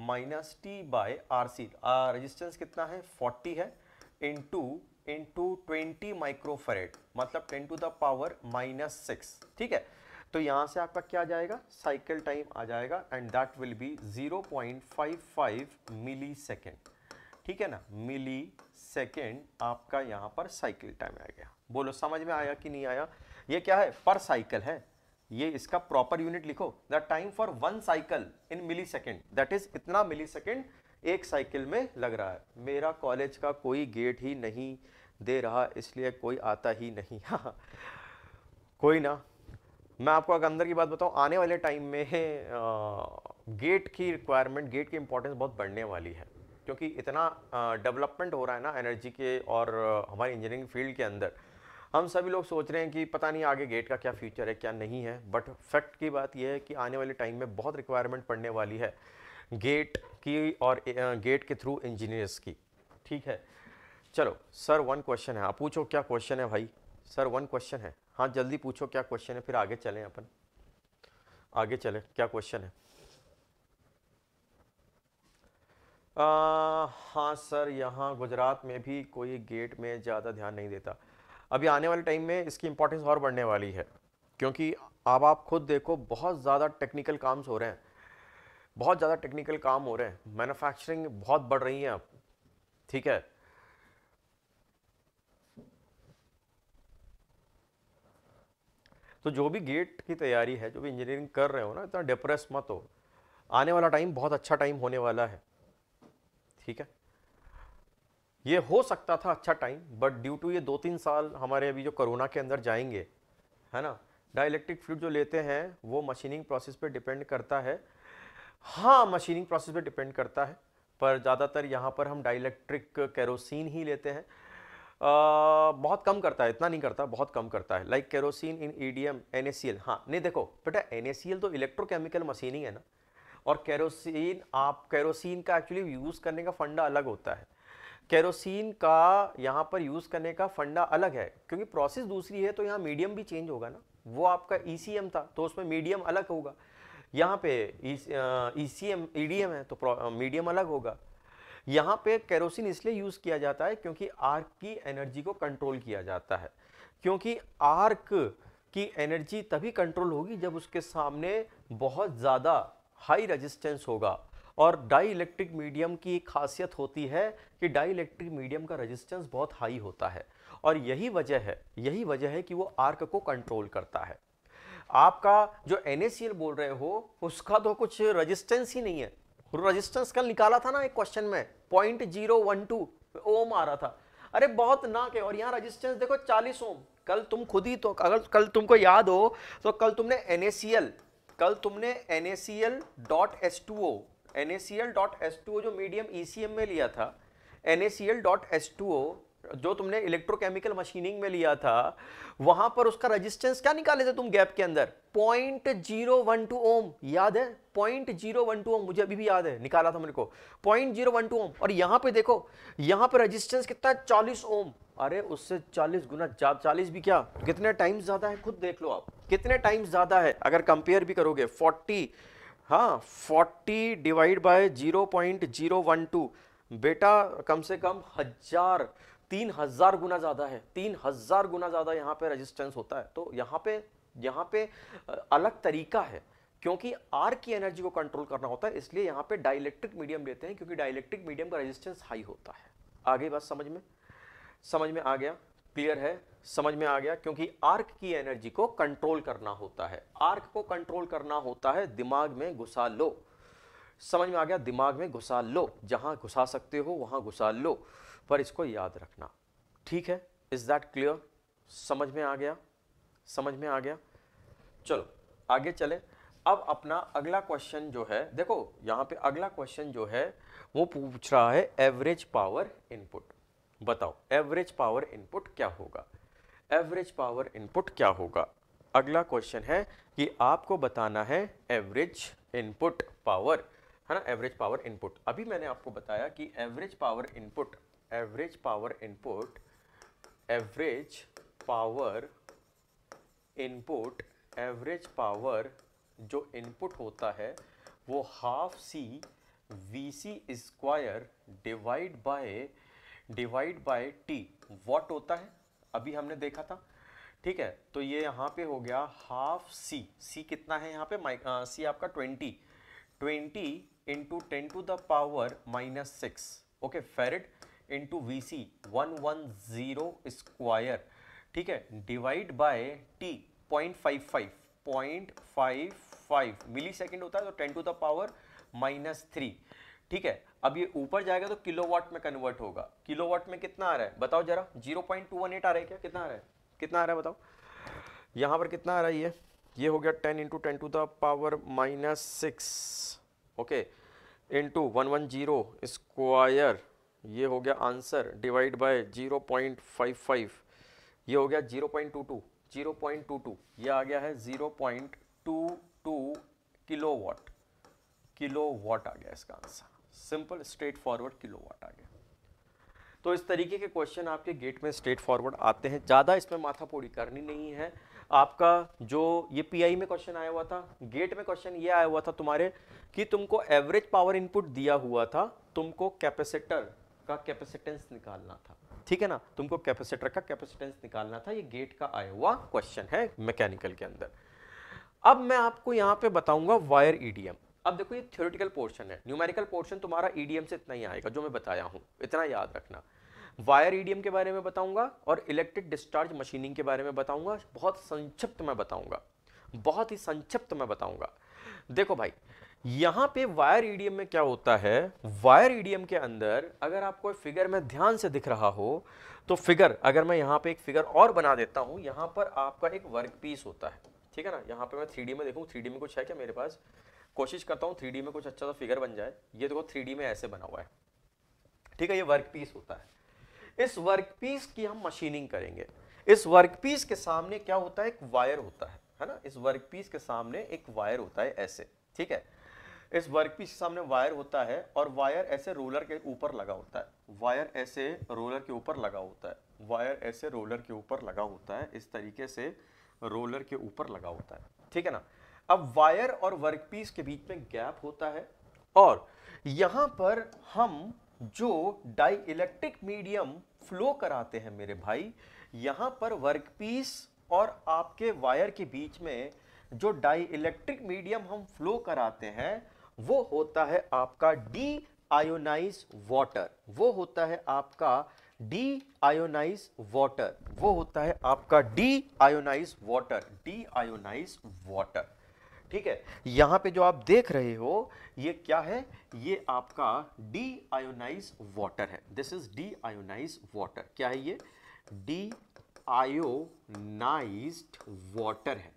minus T by R C resistance कितना है 40 है इंटू टू ट्वेंटी माइक्रोफरेट मतलब 10 to the power minus six ठीक है तो यहाँ से आपका क्या जाएगा साइकिल टाइम आ जाएगा and that will be 0.55 millisecond ठीक है ना मिली सेकेंड आपका यहाँ पर साइकिल टाइम आ गया बोलो समझ में आया कि नहीं आया ये क्या है पर साइकिल है ये इसका प्रॉपर यूनिट लिखो the time for one cycle in millisecond that is इतना मिली सेकेंड एक साइकिल में लग रहा है मेरा कॉलेज का कोई गेट ही नहीं दे रहा इसलिए कोई आता ही नहीं कोई ना मैं आपको अगर अंदर की बात बताऊँ आने वाले टाइम में आ, गेट की रिक्वायरमेंट गेट की इंपॉर्टेंस बहुत बढ़ने वाली है क्योंकि इतना डेवलपमेंट हो रहा है ना एनर्जी के और हमारी इंजीनियरिंग फील्ड के अंदर हम सभी लोग सोच रहे हैं कि पता नहीं आगे गेट का क्या फ्यूचर है क्या नहीं है बट फैक्ट की बात यह है कि आने वाले टाइम में बहुत रिक्वायरमेंट पड़ने वाली है गेट की और गेट के थ्रू इंजीनियर्स की ठीक है चलो सर वन क्वेश्चन है आप पूछो क्या क्वेश्चन है भाई सर वन क्वेश्चन है हाँ जल्दी पूछो क्या क्वेश्चन है फिर आगे चलें अपन आगे चलें क्या क्वेश्चन है आ, हाँ सर यहाँ गुजरात में भी कोई गेट में ज़्यादा ध्यान नहीं देता अभी आने वाले टाइम में इसकी इम्पोर्टेंस और बढ़ने वाली है क्योंकि अब आप खुद देखो बहुत ज़्यादा टेक्निकल काम्स हो रहे हैं बहुत ज़्यादा टेक्निकल काम हो रहे हैं मैन्युफैक्चरिंग बहुत बढ़ रही है अब ठीक है तो जो भी गेट की तैयारी है जो भी इंजीनियरिंग कर रहे हो ना इतना डिप्रेस मत हो आने वाला टाइम बहुत अच्छा टाइम होने वाला है ठीक है ये हो सकता था अच्छा टाइम बट ड्यू टू ये दो तीन साल हमारे अभी जो कोरोना के अंदर जाएंगे है ना डाइलेक्ट्रिक फ्लूड जो लेते हैं वो मशीनिंग प्रोसेस पे डिपेंड करता है हाँ मशीनिंग प्रोसेस पे डिपेंड करता है पर ज़्यादातर यहाँ पर हम डाइलेक्ट्रिक कैरोसिन ही लेते हैं बहुत कम करता है इतना नहीं करता बहुत कम करता है like kerosene in EDM L हाँ नहीं देखो बेटा एल तो इलेक्ट्रोकेमिकल मशीन ही है ना और केरोसिन आप केरोसिन का एक्चुअली यूज़ करने का फंडा अलग होता है केरोसिन का यहाँ पर यूज़ करने का फंडा अलग है क्योंकि प्रोसेस दूसरी है तो यहाँ मीडियम भी चेंज होगा ना वो आपका ई e था तो उसमें मीडियम अलग होगा यहाँ पे ई सी एम है तो मीडियम अलग होगा यहाँ पे कैरोसिन इसलिए यूज़ किया जाता है क्योंकि आर्क की एनर्जी को कंट्रोल किया जाता है क्योंकि आर्क की एनर्जी तभी कंट्रोल होगी जब उसके सामने बहुत ज़्यादा हाई रेजिस्टेंस होगा और डाई इलेक्ट्रिक मीडियम की एक खासियत होती है कि डाई इलेक्ट्रिक मीडियम का रेजिस्टेंस बहुत हाई होता है और यही वजह है यही वजह है कि वो आर्क को कंट्रोल करता है आपका जो एन बोल रहे हो उसका तो कुछ रजिस्टेंस ही नहीं है रजिस्टेंस कल निकाला था ना एक क्वेश्चन में point zero one two ohm आ रहा था अरे बहुत नाक है और यहाँ रजिस्टेंस देखो चालीस ओम कल तुम खुद ही तो अगर कल तुमको याद हो तो कल तुमने एन कल तुमने N A C L dot S two O N A C L dot S two O जो मीडियम ई सी एम में लिया था N A C L dot S two O जो तुमने इलेक्ट्रोकेमिकल मशीनिंग में लिया था वहां पर उसका रेजिस्टेंस क्या निकाले थे तुम गैप के अंदर point zero one two ohm याद है point zero one two ohm मुझे अभी भी याद है निकाला था मेरे को point zero one two ohm और यहां पे देखो यहां पे रेजिस्टेंस कितना है चालीस ओम अरे उससे चालीस गुना चालीस भी क्या कितने टाइम्स ज्यादा है खुद देख लो आप कितने टाइम्स ज्यादा है अगर कंपेयर भी करोगे फोर्टी हाँ forty divide by zero point zero one two बेटा कम से कम हजार तीन हजार गुना ज्यादा है तीन हजार गुना ज्यादा यहाँ पे रेजिस्टेंस होता है तो यहाँ पे यहाँ पे अलग तरीका है क्योंकि आर की एनर्जी को कंट्रोल करना होता है इसलिए यहाँ पे डायलेक्ट्रिक मीडियम लेते हैं क्योंकि डायलेक्ट्रिक मीडियम का रेजिस्टेंस हाई होता है आगे बात समझ में समझ में आ गया क्लियर है समझ में आ गया क्योंकि आर्क की एनर्जी को कंट्रोल करना होता है आर्क को कंट्रोल करना होता है दिमाग में घुसा लो समझ में आ गया दिमाग में घुसा लो जहां घुसा सकते हो वहां घुसा लो पर इसको याद रखना ठीक है इज़ दैट क्लियर समझ में आ गया समझ में आ गया चलो आगे चले अब अपना अगला क्वेश्चन जो है देखो यहाँ पे अगला क्वेश्चन जो है वो पूछ रहा है एवरेज पावर इनपुट बताओ एवरेज पावर इनपुट क्या होगा एवरेज पावर इनपुट क्या होगा अगला क्वेश्चन है कि आपको बताना है एवरेज इनपुट पावर है ना एवरेज पावर इनपुट अभी मैंने आपको बताया कि average power input average power input average power input average power जो इनपुट होता है वो half C V C square divide by divide by T watt होता है अभी हमने देखा था ठीक है तो ये यहाँ पे हो गया हाफ सी सी कितना है यहाँ पे माइक सी आपका twenty twenty into ten to the power minus six okay farad into V C one one zero square ठीक है divide by T point five five point five five millisecond होता है तो ten to the power minus three ठीक है अब ये ऊपर जाएगा तो किलोवाट में कन्वर्ट होगा किलोवाट में कितना आ रहा है बताओ जरा zero point two one eight आ रहा है क्या कितना आ रहा है कितना आ रहा है बताओ यहाँ पर कितना आ रहा है ये ये हो गया ten into ten to the power minus six okay into one one zero square ये हो गया आंसर डिवाइड बाय 0.55 ये हो गया 0.22 0.22 ये आ गया है 0.22 किलोवाट किलोवाट आ गया इसका answer simple straightforward kilowatt आ गया तो इस तरीके के क्वेश्चन आपके गेट में स्ट्रेट फॉरवर्ड आते हैं ज़्यादा इसमें माथापोड़ी करनी नहीं है आपका जो ये पीआई में क्वेश्चन आया हुआ था गेट में क्वेश्चन ये आया हुआ था तुम्हारे कि तुमको एवरेज पावर इनपुट दिया हुआ था तुमको कैपेसिटर का कैपेसिटेंस निकालना था ठीक है ना तुमको कैपेसिटर का कैपेसिटेंस निकालना था ये गेट का आया हुआ क्वेश्चन है मैकेनिकल के अंदर अब मैं आपको यहाँ पे बताऊंगा वायर ईडीएम e अब देखो ये थ्योरेटिकल पोर्शन है न्यूमेरिकल पोर्शन तुम्हारा ईडीएम e से इतना ही आएगा जो मैं बताया हूँ इतना याद रखना वायर ईडीएम e के बारे में बताऊंगा और इलेक्ट्रिक डिस्चार्ज मशीनिंग के बारे में बताऊंगा बहुत संक्षिप्त में बताऊंगा बहुत ही संक्षिप्त में बताऊंगा देखो भाई यहां पे वायर ईडीएम में क्या होता है वायर ईडीएम के अंदर अगर आपको फिगर में ध्यान से दिख रहा हो तो फिगर अगर मैं यहाँ पे एक फिगर और बना देता हूं यहाँ पर आपका एक वर्क पीस होता है ठीक है ना यहाँ पे मैं थ्री में देखू थ्री में कुछ है क्या मेरे पास कोशिश करता हूँ थ्री में कुछ अच्छा सा फिगर बन जाए ये देखो थ्री में ऐसे बना हुआ है ठीक है ये वर्क पीस होता है इस वर्क पीस की हम मशीनिंग करेंगे इस वर्क पीस के सामने क्या होता है एक वायर होता है है ना इस वर्क पीस के सामने एक वायर होता है ऐसे ठीक है इस वर्क पीस के सामने वायर होता है और वायर ऐसे रोलर के ऊपर लगा होता है वायर ऐसे रोलर के ऊपर लगा होता है वायर ऐसे रोलर के ऊपर लगा होता है इस तरीके से रोलर के ऊपर लगा होता है ठीक है ना अब वायर और वर्क पीस के बीच में गैप होता है और यहाँ पर हम जो डाई इलेक्ट्रिक मीडियम फ्लो कराते हैं मेरे भाई यहाँ पर वर्क पीस और आपके वायर के बीच में जो डाई इलेक्ट्रिक मीडियम हम फ्लो कराते हैं वो होता है आपका डी आयोनाइज वाटर वो होता है आपका डी आयोनाइज वाटर वो होता है आपका deionize water deionize water ठीक है यहाँ पे जो आप देख रहे हो ये क्या है ये आपका डी आयोनाइज वाटर है this is deionize water क्या है ये डी आयोनाइज वाटर है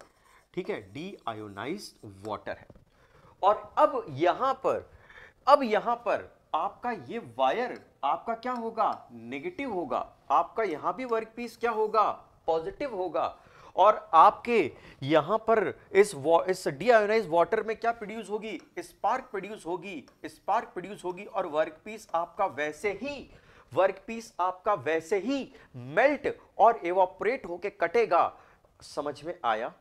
ठीक है डी आयोनाइज वाटर है और अब यहां पर अब यहां पर आपका ये वायर आपका क्या होगा नेगेटिव होगा आपका यहां भी वर्क पीस क्या होगा पॉजिटिव होगा और आपके यहां पर इस इस डीआयोनाइज वाटर में क्या प्रोड्यूस होगी स्पार्क प्रोड्यूस होगी स्पार्क प्रोड्यूस होगी और वर्क पीस आपका वैसे ही वर्क पीस आपका वैसे ही मेल्ट और एवोपरेट होके कटेगा समझ में आया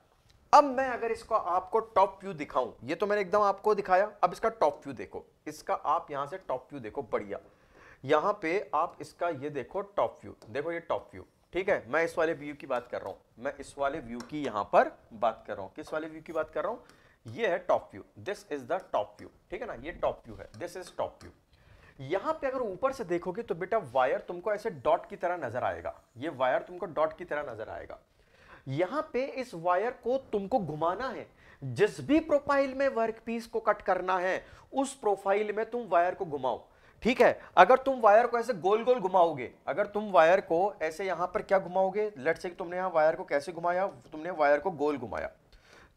अब मैं अगर इसको आपको टॉप व्यू दिखाऊं ये तो मैंने एकदम आपको दिखाया अब इसका टॉप व्यू देखो इसका आप यहां से टॉप व्यू देखो बढ़िया यहां पे आप इसका ये देखो टॉप व्यू देखो ये टॉप व्यू ठीक है मैं इस वाले व्यू की बात कर रहा हूं मैं इस वाले व्यू की यहां पर बात कर रहा हूं किस वाले व्यू की बात कर रहा हूं ये है top view this is the top view ठीक है ना ये टॉप व्यू है दिस इज टॉप व्यू यहां पे अगर ऊपर से देखोगे तो बेटा वायर तुमको ऐसे डॉट की तरह नजर आएगा ये वायर तुमको डॉट की तरह नजर आएगा यहां पे इस वायर को तुमको घुमाना है जिस भी प्रोफाइल में वर्कपीस को कट करना है उस प्रोफाइल में तुम वायर को घुमाओ ठीक है अगर तुम वायर को ऐसे गोल गोल घुमाओगे अगर तुम वायर को ऐसे यहां पर क्या घुमाओगे लेट से तुमने यहां वायर को कैसे घुमाया तुमने वायर को गोल घुमाया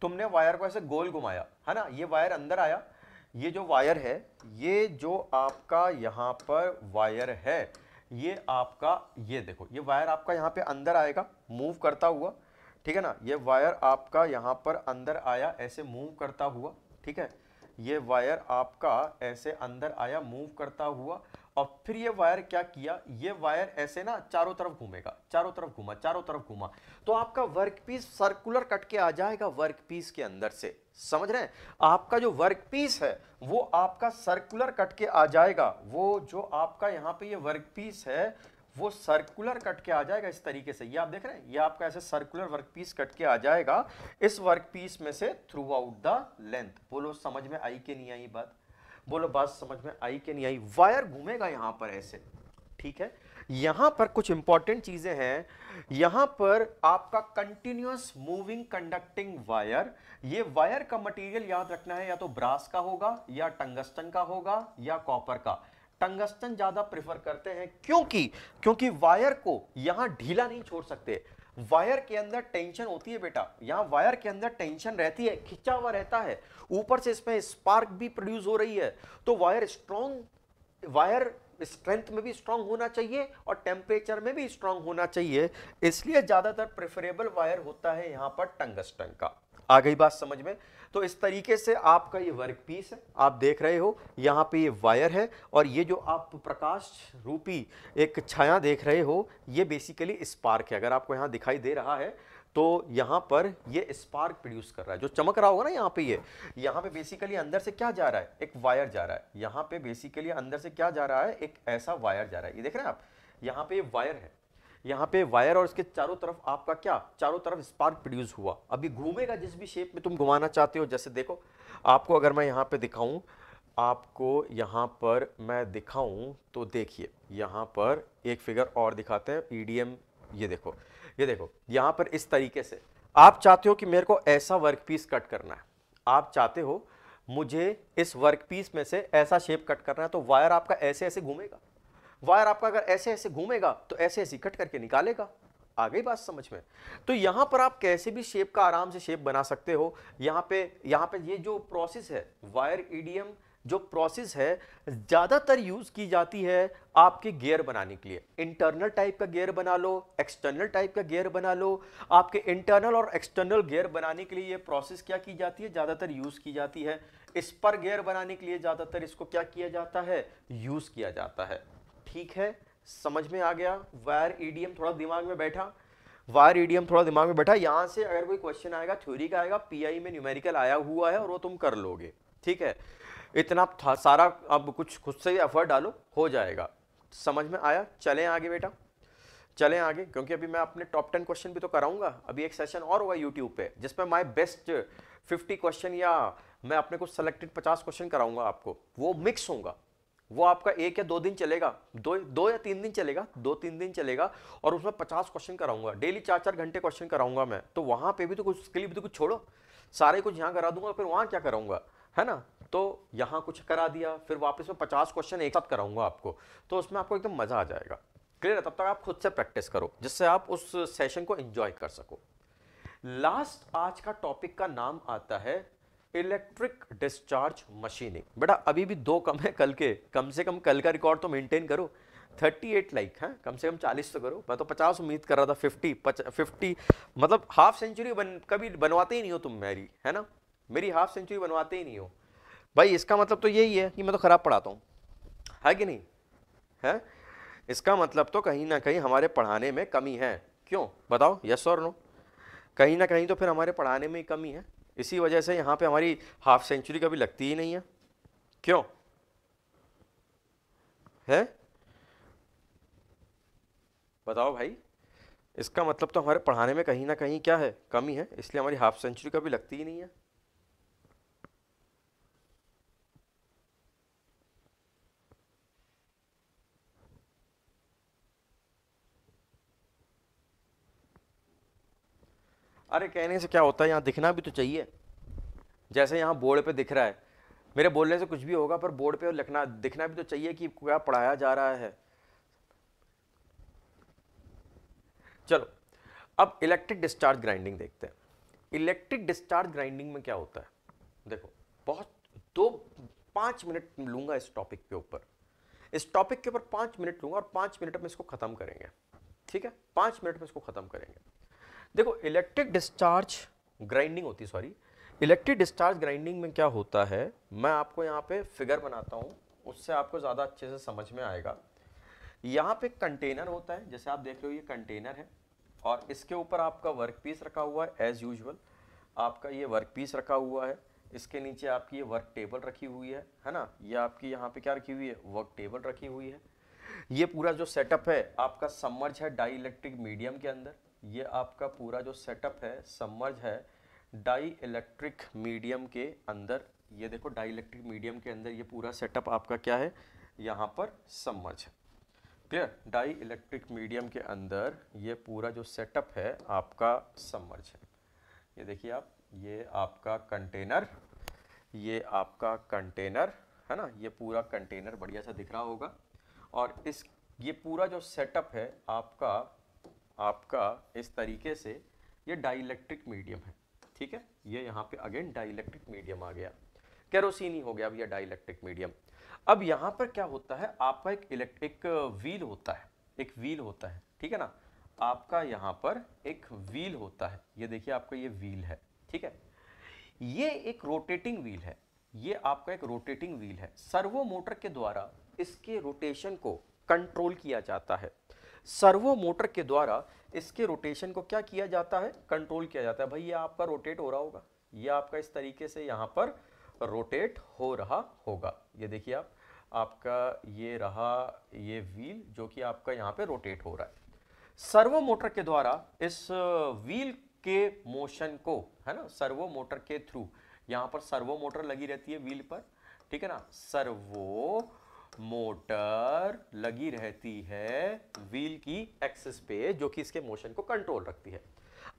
तुमने वायर को ऐसे गोल घुमाया है ना ये वायर अंदर आया ये जो वायर है ये जो आपका यहां पर वायर है ये आपका ये देखो ये वायर आपका यहां पे अंदर आएगा मूव करता हुआ ठीक है ना ये वायर आपका यहाँ पर अंदर आया ऐसे मूव करता हुआ ठीक है ये वायर आपका ऐसे अंदर आया मूव करता हुआ और फिर ये वायर क्या किया ये वायर ऐसे ना चारों तरफ घूमेगा चारों तरफ घूमा चारों तरफ घूमा तो आपका वर्क पीस सर्कुलर कट के आ जाएगा वर्क पीस के अंदर से समझ रहे हैं आपका जो वर्क पीस है वो आपका सर्कुलर कट के आ जाएगा वो जो आपका यहाँ पे ये वर्क पीस है वो सर्कुलर कट के आ जाएगा इस तरीके से ये आप देख रहे हैं ये आपका ऐसे सर्कुलर वर्क पीस कट के आ जाएगा इस वर्क पीस में से थ्रू आउट द लेंथ बोलो समझ में आई के नहीं आई बात बोलो बात समझ में आई के नहीं आई वायर घूमेगा यहाँ पर ऐसे ठीक है यहां पर कुछ इंपॉर्टेंट चीज़ें हैं यहां पर आपका कंटिन्यूस मूविंग कंडक्टिंग वायर ये वायर का मटेरियल याद रखना है या तो ब्रास का होगा या टंगस्टन का होगा या कॉपर का टंगस्टन ज्यादा प्रेफर करते हैं क्योंकि क्योंकि वायर को यहां ढीला नहीं छोड़ सकते वायर के अंदर टेंशन होती है बेटा यहां वायर के अंदर टेंशन रहती है खिंचा हुआ रहता है ऊपर से इसमें स्पार्क भी प्रोड्यूस हो रही है तो वायर स्ट्रॉन्ग वायर स्ट्रेंथ में भी स्ट्रांग होना चाहिए और टेम्परेचर में भी स्ट्रांग होना चाहिए इसलिए ज़्यादातर प्रेफरेबल वायर होता है यहां पर टंगस्टन का आ गई बात समझ में तो इस तरीके से आपका ये वर्क पीस है आप देख रहे हो यहाँ पे ये वायर है और ये जो आप प्रकाश रूपी एक छाया देख रहे हो ये बेसिकली स्पार्क है अगर आपको यहाँ दिखाई दे रहा है तो यहाँ पर ये स्पार्क प्रोड्यूस कर रहा है जो चमक रहा होगा ना यहाँ पे ये यहाँ पे बेसिकली अंदर से क्या जा रहा है एक वायर जा रहा है यहाँ पे बेसिकली अंदर से क्या जा रहा है एक ऐसा वायर जा रहा है ये देख रहे हैं आप यहाँ पे ये वायर है यहाँ पे वायर और इसके चारों तरफ आपका क्या चारों तरफ स्पार्क प्रोड्यूस हुआ अभी घूमेगा जिस भी शेप में तुम घुमाना चाहते हो जैसे देखो आपको अगर मैं यहाँ पे दिखाऊं आपको यहाँ पर मैं दिखाऊं तो देखिए यहाँ पर एक फिगर और दिखाते हैं ईडीएम ये देखो ये देखो यहाँ पर इस तरीके से आप चाहते हो कि मेरे को ऐसा वर्क पीस कट करना है आप चाहते हो मुझे इस वर्क पीस में से ऐसा शेप कट करना है तो वायर आपका ऐसे ऐसे घूमेगा वायर आपका अगर ऐसे ऐसे घूमेगा तो ऐसे ऐसे कट करके निकालेगा आ गई बात समझ में तो यहाँ पर आप कैसे भी शेप का आराम से शेप बना सकते हो यहाँ पे यहाँ पे ये जो प्रोसेस है वायर ईडीएम e जो प्रोसेस है ज़्यादातर यूज़ की जाती है आपके गियर बनाने के लिए इंटरनल टाइप का गियर बना लो एक्सटर्नल टाइप का गियर बना लो आपके इंटरनल और एक्सटर्नल गियर बनाने के लिए ये प्रोसेस क्या की जाती है ज़्यादातर यूज़ की जाती है इस पर गियर बनाने के लिए ज़्यादातर इसको क्या किया जाता है यूज़ किया जाता है ठीक है समझ में आ गया वायर ईडीएम e थोड़ा दिमाग में बैठा वायर ईडीएम e थोड़ा दिमाग में बैठा यहाँ से अगर कोई क्वेश्चन आएगा थ्योरी का आएगा पीआई e में न्यूमेरिकल आया हुआ है और वो तुम कर लोगे ठीक है इतना था, सारा अब कुछ खुद से ही एफर्ट डालो हो जाएगा समझ में आया चलें आगे बेटा चलें आगे क्योंकि अभी मैं अपने टॉप टेन क्वेश्चन भी तो कराऊंगा अभी एक सेशन और होगा यूट्यूब पर जिसमें माई बेस्ट फिफ्टी क्वेश्चन या मैं अपने कुछ सेलेक्टेड पचास क्वेश्चन कराऊंगा आपको वो मिक्स होगा वो आपका एक या दो दिन चलेगा दो दो या तीन दिन चलेगा दो तीन दिन चलेगा और उसमें पचास क्वेश्चन कराऊंगा डेली चार चार घंटे क्वेश्चन कराऊंगा मैं तो वहाँ पे भी तो कुछ उसके लिए भी तो कुछ छोड़ो सारे कुछ यहाँ करा दूंगा फिर वहाँ क्या कराऊंगा है ना तो यहाँ कुछ करा दिया फिर वापस में पचास क्वेश्चन एक साथ कराऊंगा आपको तो उसमें आपको एकदम मज़ा आ जाएगा क्लियर है तब तक आप खुद से प्रैक्टिस करो जिससे आप उस सेशन को इन्जॉय कर सको लास्ट आज का टॉपिक का नाम आता है इलेक्ट्रिक डिस्चार्ज मशीनिंग बेटा अभी भी दो कम है कल के कम से कम कल का रिकॉर्ड तो मेंटेन करो 38 लाइक है कम से कम 40 तो करो मैं तो 50 उम्मीद कर रहा था 50 50 मतलब हाफ सेंचुरी बन कभी बनवाते ही नहीं हो तुम मेरी है ना मेरी हाफ सेंचुरी बनवाते ही नहीं हो भाई इसका मतलब तो यही है कि मैं तो ख़राब पढ़ाता हूँ है कि नहीं है इसका मतलब तो कहीं ना कहीं हमारे पढ़ाने में कमी है क्यों बताओ यस और नो कहीं ना कहीं तो फिर हमारे पढ़ाने में कमी है इसी वजह से यहाँ पे हमारी हाफ सेंचुरी कभी लगती ही नहीं है क्यों है बताओ भाई इसका मतलब तो हमारे पढ़ाने में कहीं ना कहीं क्या है कमी है इसलिए हमारी हाफ सेंचुरी कभी लगती ही नहीं है अरे कहने से क्या होता है यहाँ दिखना भी तो चाहिए जैसे यहाँ बोर्ड पे दिख रहा है मेरे बोलने से कुछ भी होगा पर बोर्ड पे लिखना दिखना भी तो चाहिए कि क्या पढ़ाया जा रहा है चलो अब इलेक्ट्रिक डिस्चार्ज ग्राइंडिंग देखते हैं इलेक्ट्रिक डिस्चार्ज ग्राइंडिंग में क्या होता है देखो बहुत दो पाँच मिनट लूंगा इस टॉपिक के ऊपर इस टॉपिक के ऊपर पाँच मिनट लूंगा और पाँच मिनट में इसको ख़त्म करेंगे ठीक है पाँच मिनट में इसको ख़त्म करेंगे देखो इलेक्ट्रिक डिस्चार्ज ग्राइंडिंग होती है सॉरी इलेक्ट्रिक डिस्चार्ज ग्राइंडिंग में क्या होता है मैं आपको यहाँ पे फिगर बनाता हूँ उससे आपको ज़्यादा अच्छे से समझ में आएगा यहाँ पे कंटेनर होता है जैसे आप देख रहे हो ये कंटेनर है और इसके ऊपर आपका वर्क पीस रखा हुआ है एज़ यूजल आपका ये वर्क पीस रखा हुआ है इसके नीचे आपकी ये वर्क टेबल रखी हुई है है ना ये आपकी यहाँ पे क्या रखी हुई है वर्क टेबल रखी हुई है ये पूरा जो सेटअप है आपका सम्मर्ज है डाई इलेक्ट्रिक मीडियम के अंदर ये आपका पूरा जो सेटअप है सम्मर्ज है डाई इलेक्ट्रिक मीडियम के अंदर ये देखो डाई इलेक्ट्रिक मीडियम के अंदर ये पूरा सेटअप आपका क्या है यहाँ पर सम्मर्ज है क्लियर डाई इलेक्ट्रिक मीडियम के अंदर ये पूरा जो सेटअप है आपका सम्मर्ज है ये देखिए आप ये आपका कंटेनर ये आपका कंटेनर है ना ये पूरा कंटेनर बढ़िया सा दिख रहा होगा और इस ये पूरा जो सेटअप है आपका आपका इस तरीके से ये डाइलेक्ट्रिक मीडियम है ठीक है ये यहाँ पे अगेन डाइलेक्ट्रिक मीडियम आ गया कैरोसिन ही हो गया भैया डाइलेक्ट्रिक मीडियम अब यहाँ पर क्या होता है आपका एक इलेक्ट्रिक व्हील होता है एक व्हील होता है ठीक है ना आपका यहाँ पर एक व्हील होता है ये देखिए आपका ये व्हील है ठीक है ये एक रोटेटिंग व्हील है ये आपका एक रोटेटिंग व्हील है सर्वो मोटर के द्वारा इसके रोटेशन को कंट्रोल किया जाता है सर्वो मोटर के द्वारा इसके रोटेशन को क्या किया जाता है कंट्रोल किया जाता है भाई ये आपका रोटेट हो रहा होगा ये आपका इस तरीके से यहाँ पर रोटेट हो रहा होगा ये देखिए आप आपका ये रहा ये व्हील जो कि आपका यहाँ पे रोटेट हो रहा है सर्वो मोटर के द्वारा इस व्हील के मोशन को है ना सर्वो मोटर के थ्रू यहाँ पर सर्वो मोटर लगी रहती है व्हील पर ठीक है ना सर्वो मोटर लगी रहती है व्हील की एक्सिस पे जो कि इसके मोशन को कंट्रोल रखती है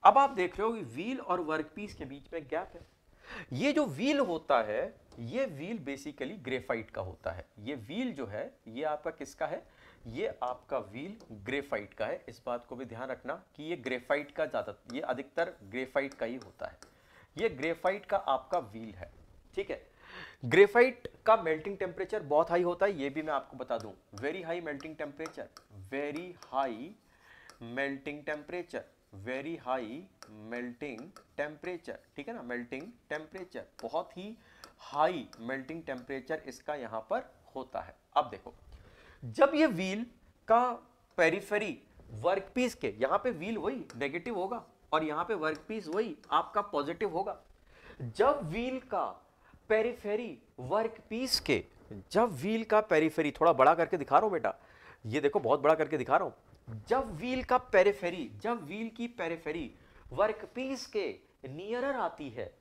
अब आप देख रहे हो कि व्हील और वर्कपीस के बीच में गैप है ये जो व्हील होता है ये व्हील बेसिकली ग्रेफाइट का होता है ये व्हील जो है ये आपका किसका है ये आपका व्हील ग्रेफाइट का है इस बात को भी ध्यान रखना कि ये ग्रेफाइट का ज़्यादा ये अधिकतर ग्रेफाइट का ही होता है ये ग्रेफाइट का आपका व्हील है ठीक है ग्रेफाइट का मेल्टिंग टेम्परेचर बहुत हाई होता है ये भी मैं आपको बता दूं very high melting temperature very high melting temperature very high melting temperature ठीक है ना मेल्टिंग टेम्परेचर बहुत ही हाई मेल्टिंग टेम्परेचर इसका यहां पर होता है अब देखो जब ये व्हील का पेरीफेरी वर्कपीस के यहाँ पे व्हील वही नेगेटिव होगा और यहाँ पे वर्कपीस वही आपका पॉजिटिव होगा जब व्हील का पेरीफेरी वर्क पीस के जब व्हील का पेरीफेरी थोड़ा बड़ा करके दिखा रहा हूँ बेटा ये देखो बहुत बड़ा करके दिखा रहा हूँ जब व्हील का पेरीफेरी जब व्हील की पेरीफेरी वर्क पीस के नियरर आती है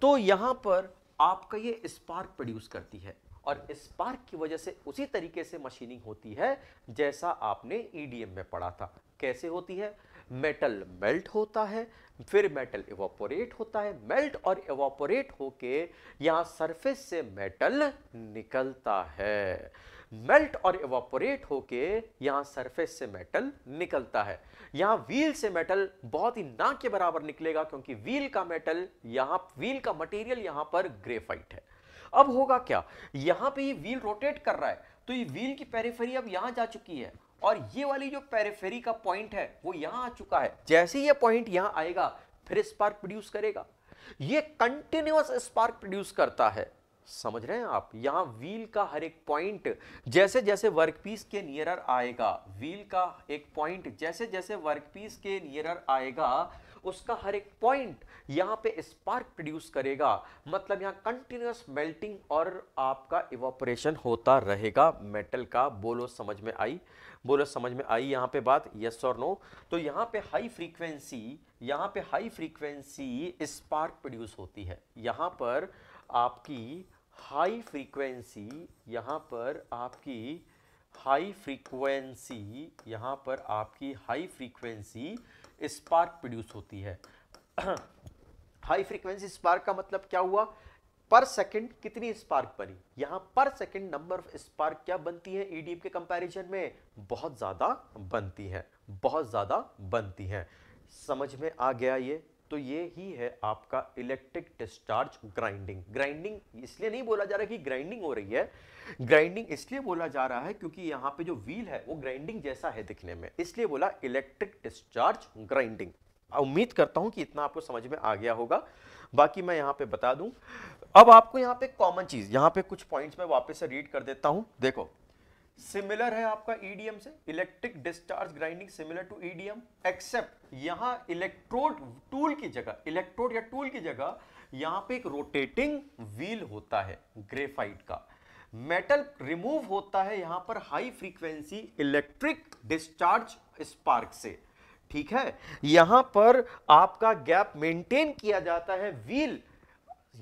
तो यहाँ पर आपका ये स्पार्क प्रोड्यूस करती है और स्पार्क की वजह से उसी तरीके से मशीनिंग होती है जैसा आपने ईडीएम e में पढ़ा था कैसे होती है मेटल मेल्ट होता है फिर मेटल इवापोरेट होता है मेल्ट और इवापोरेट होके यहाँ सरफेस से मेटल निकलता है मेल्ट और इवापोरेट होके यहाँ सरफेस से मेटल निकलता है यहाँ व्हील से मेटल बहुत ही ना के बराबर निकलेगा क्योंकि व्हील का मेटल यहाँ व्हील का मटेरियल यहाँ पर ग्रेफाइट है अब होगा क्या यहाँ पे ये व्हील रोटेट कर रहा है तो ये व्हील की पेरीफेरी अब यहाँ जा चुकी है और ये वाली जो पेरेफेरी का पॉइंट है वो यहां आ चुका है जैसे ये पॉइंट यहां आएगा फिर स्पार्क प्रोड्यूस करेगा ये कंटिन्यूस स्पार्क प्रोड्यूस करता है समझ रहे हैं आप यहां व्हील का हर एक पॉइंट जैसे जैसे वर्कपीस के नियरर आएगा व्हील का एक पॉइंट जैसे जैसे वर्कपीस के नियरर आएगा उसका हर एक पॉइंट यहाँ पे स्पार्क प्रोड्यूस करेगा मतलब यहाँ कंटिन्यूस मेल्टिंग और आपका इवोपरेशन होता रहेगा मेटल का बोलो समझ में आई बोलो समझ में आई यहाँ पे बात यस और नो तो यहाँ पे हाई फ्रीक्वेंसी यहाँ पे हाई फ्रीक्वेंसी स्पार्क प्रोड्यूस होती है यहाँ पर आपकी हाई फ्रीक्वेंसी यहाँ पर आपकी हाई फ्रीक्वेंसी यहाँ पर आपकी हाई फ्रीक्वेंसी स्पार्क प्रोड्यूस होती है तो हाई फ्रीक्वेंसी स्पार्क का मतलब क्या हुआ पर सेकंड कितनी स्पार्क बनी यहाँ पर सेकंड नंबर ऑफ स्पार्क क्या बनती है ईडीएम e के कंपैरिजन में बहुत ज़्यादा बनती है बहुत ज़्यादा बनती है समझ में आ गया ये तो ये ही है आपका इलेक्ट्रिक डिस्चार्ज ग्राइंडिंग ग्राइंडिंग इसलिए नहीं बोला जा रहा कि ग्राइंडिंग हो रही है ग्राइंडिंग इसलिए बोला जा रहा है क्योंकि यहाँ पे जो व्हील है वो ग्राइंडिंग जैसा है दिखने में इसलिए बोला इलेक्ट्रिक डिस्चार्ज ग्राइंडिंग उम्मीद करता हूं कि इतना आपको समझ में आ गया होगा बाकी मैं यहां पे बता दूं अब आपको यहाँ पे कॉमन चीज़ यहां पे कुछ पॉइंट्स मैं वापस से रीड कर देता हूं देखो सिमिलर है आपका ईडीएम e से electric discharge grinding similar to EDM except यहाँ इलेक्ट्रोड टूल की जगह इलेक्ट्रोड या टूल की जगह यहाँ पे एक रोटेटिंग व्हील होता है ग्रेफाइट का मेटल रिमूव होता है यहां पर high frequency electric discharge spark से ठीक है यहां पर आपका गैप मेंटेन किया जाता है व्हील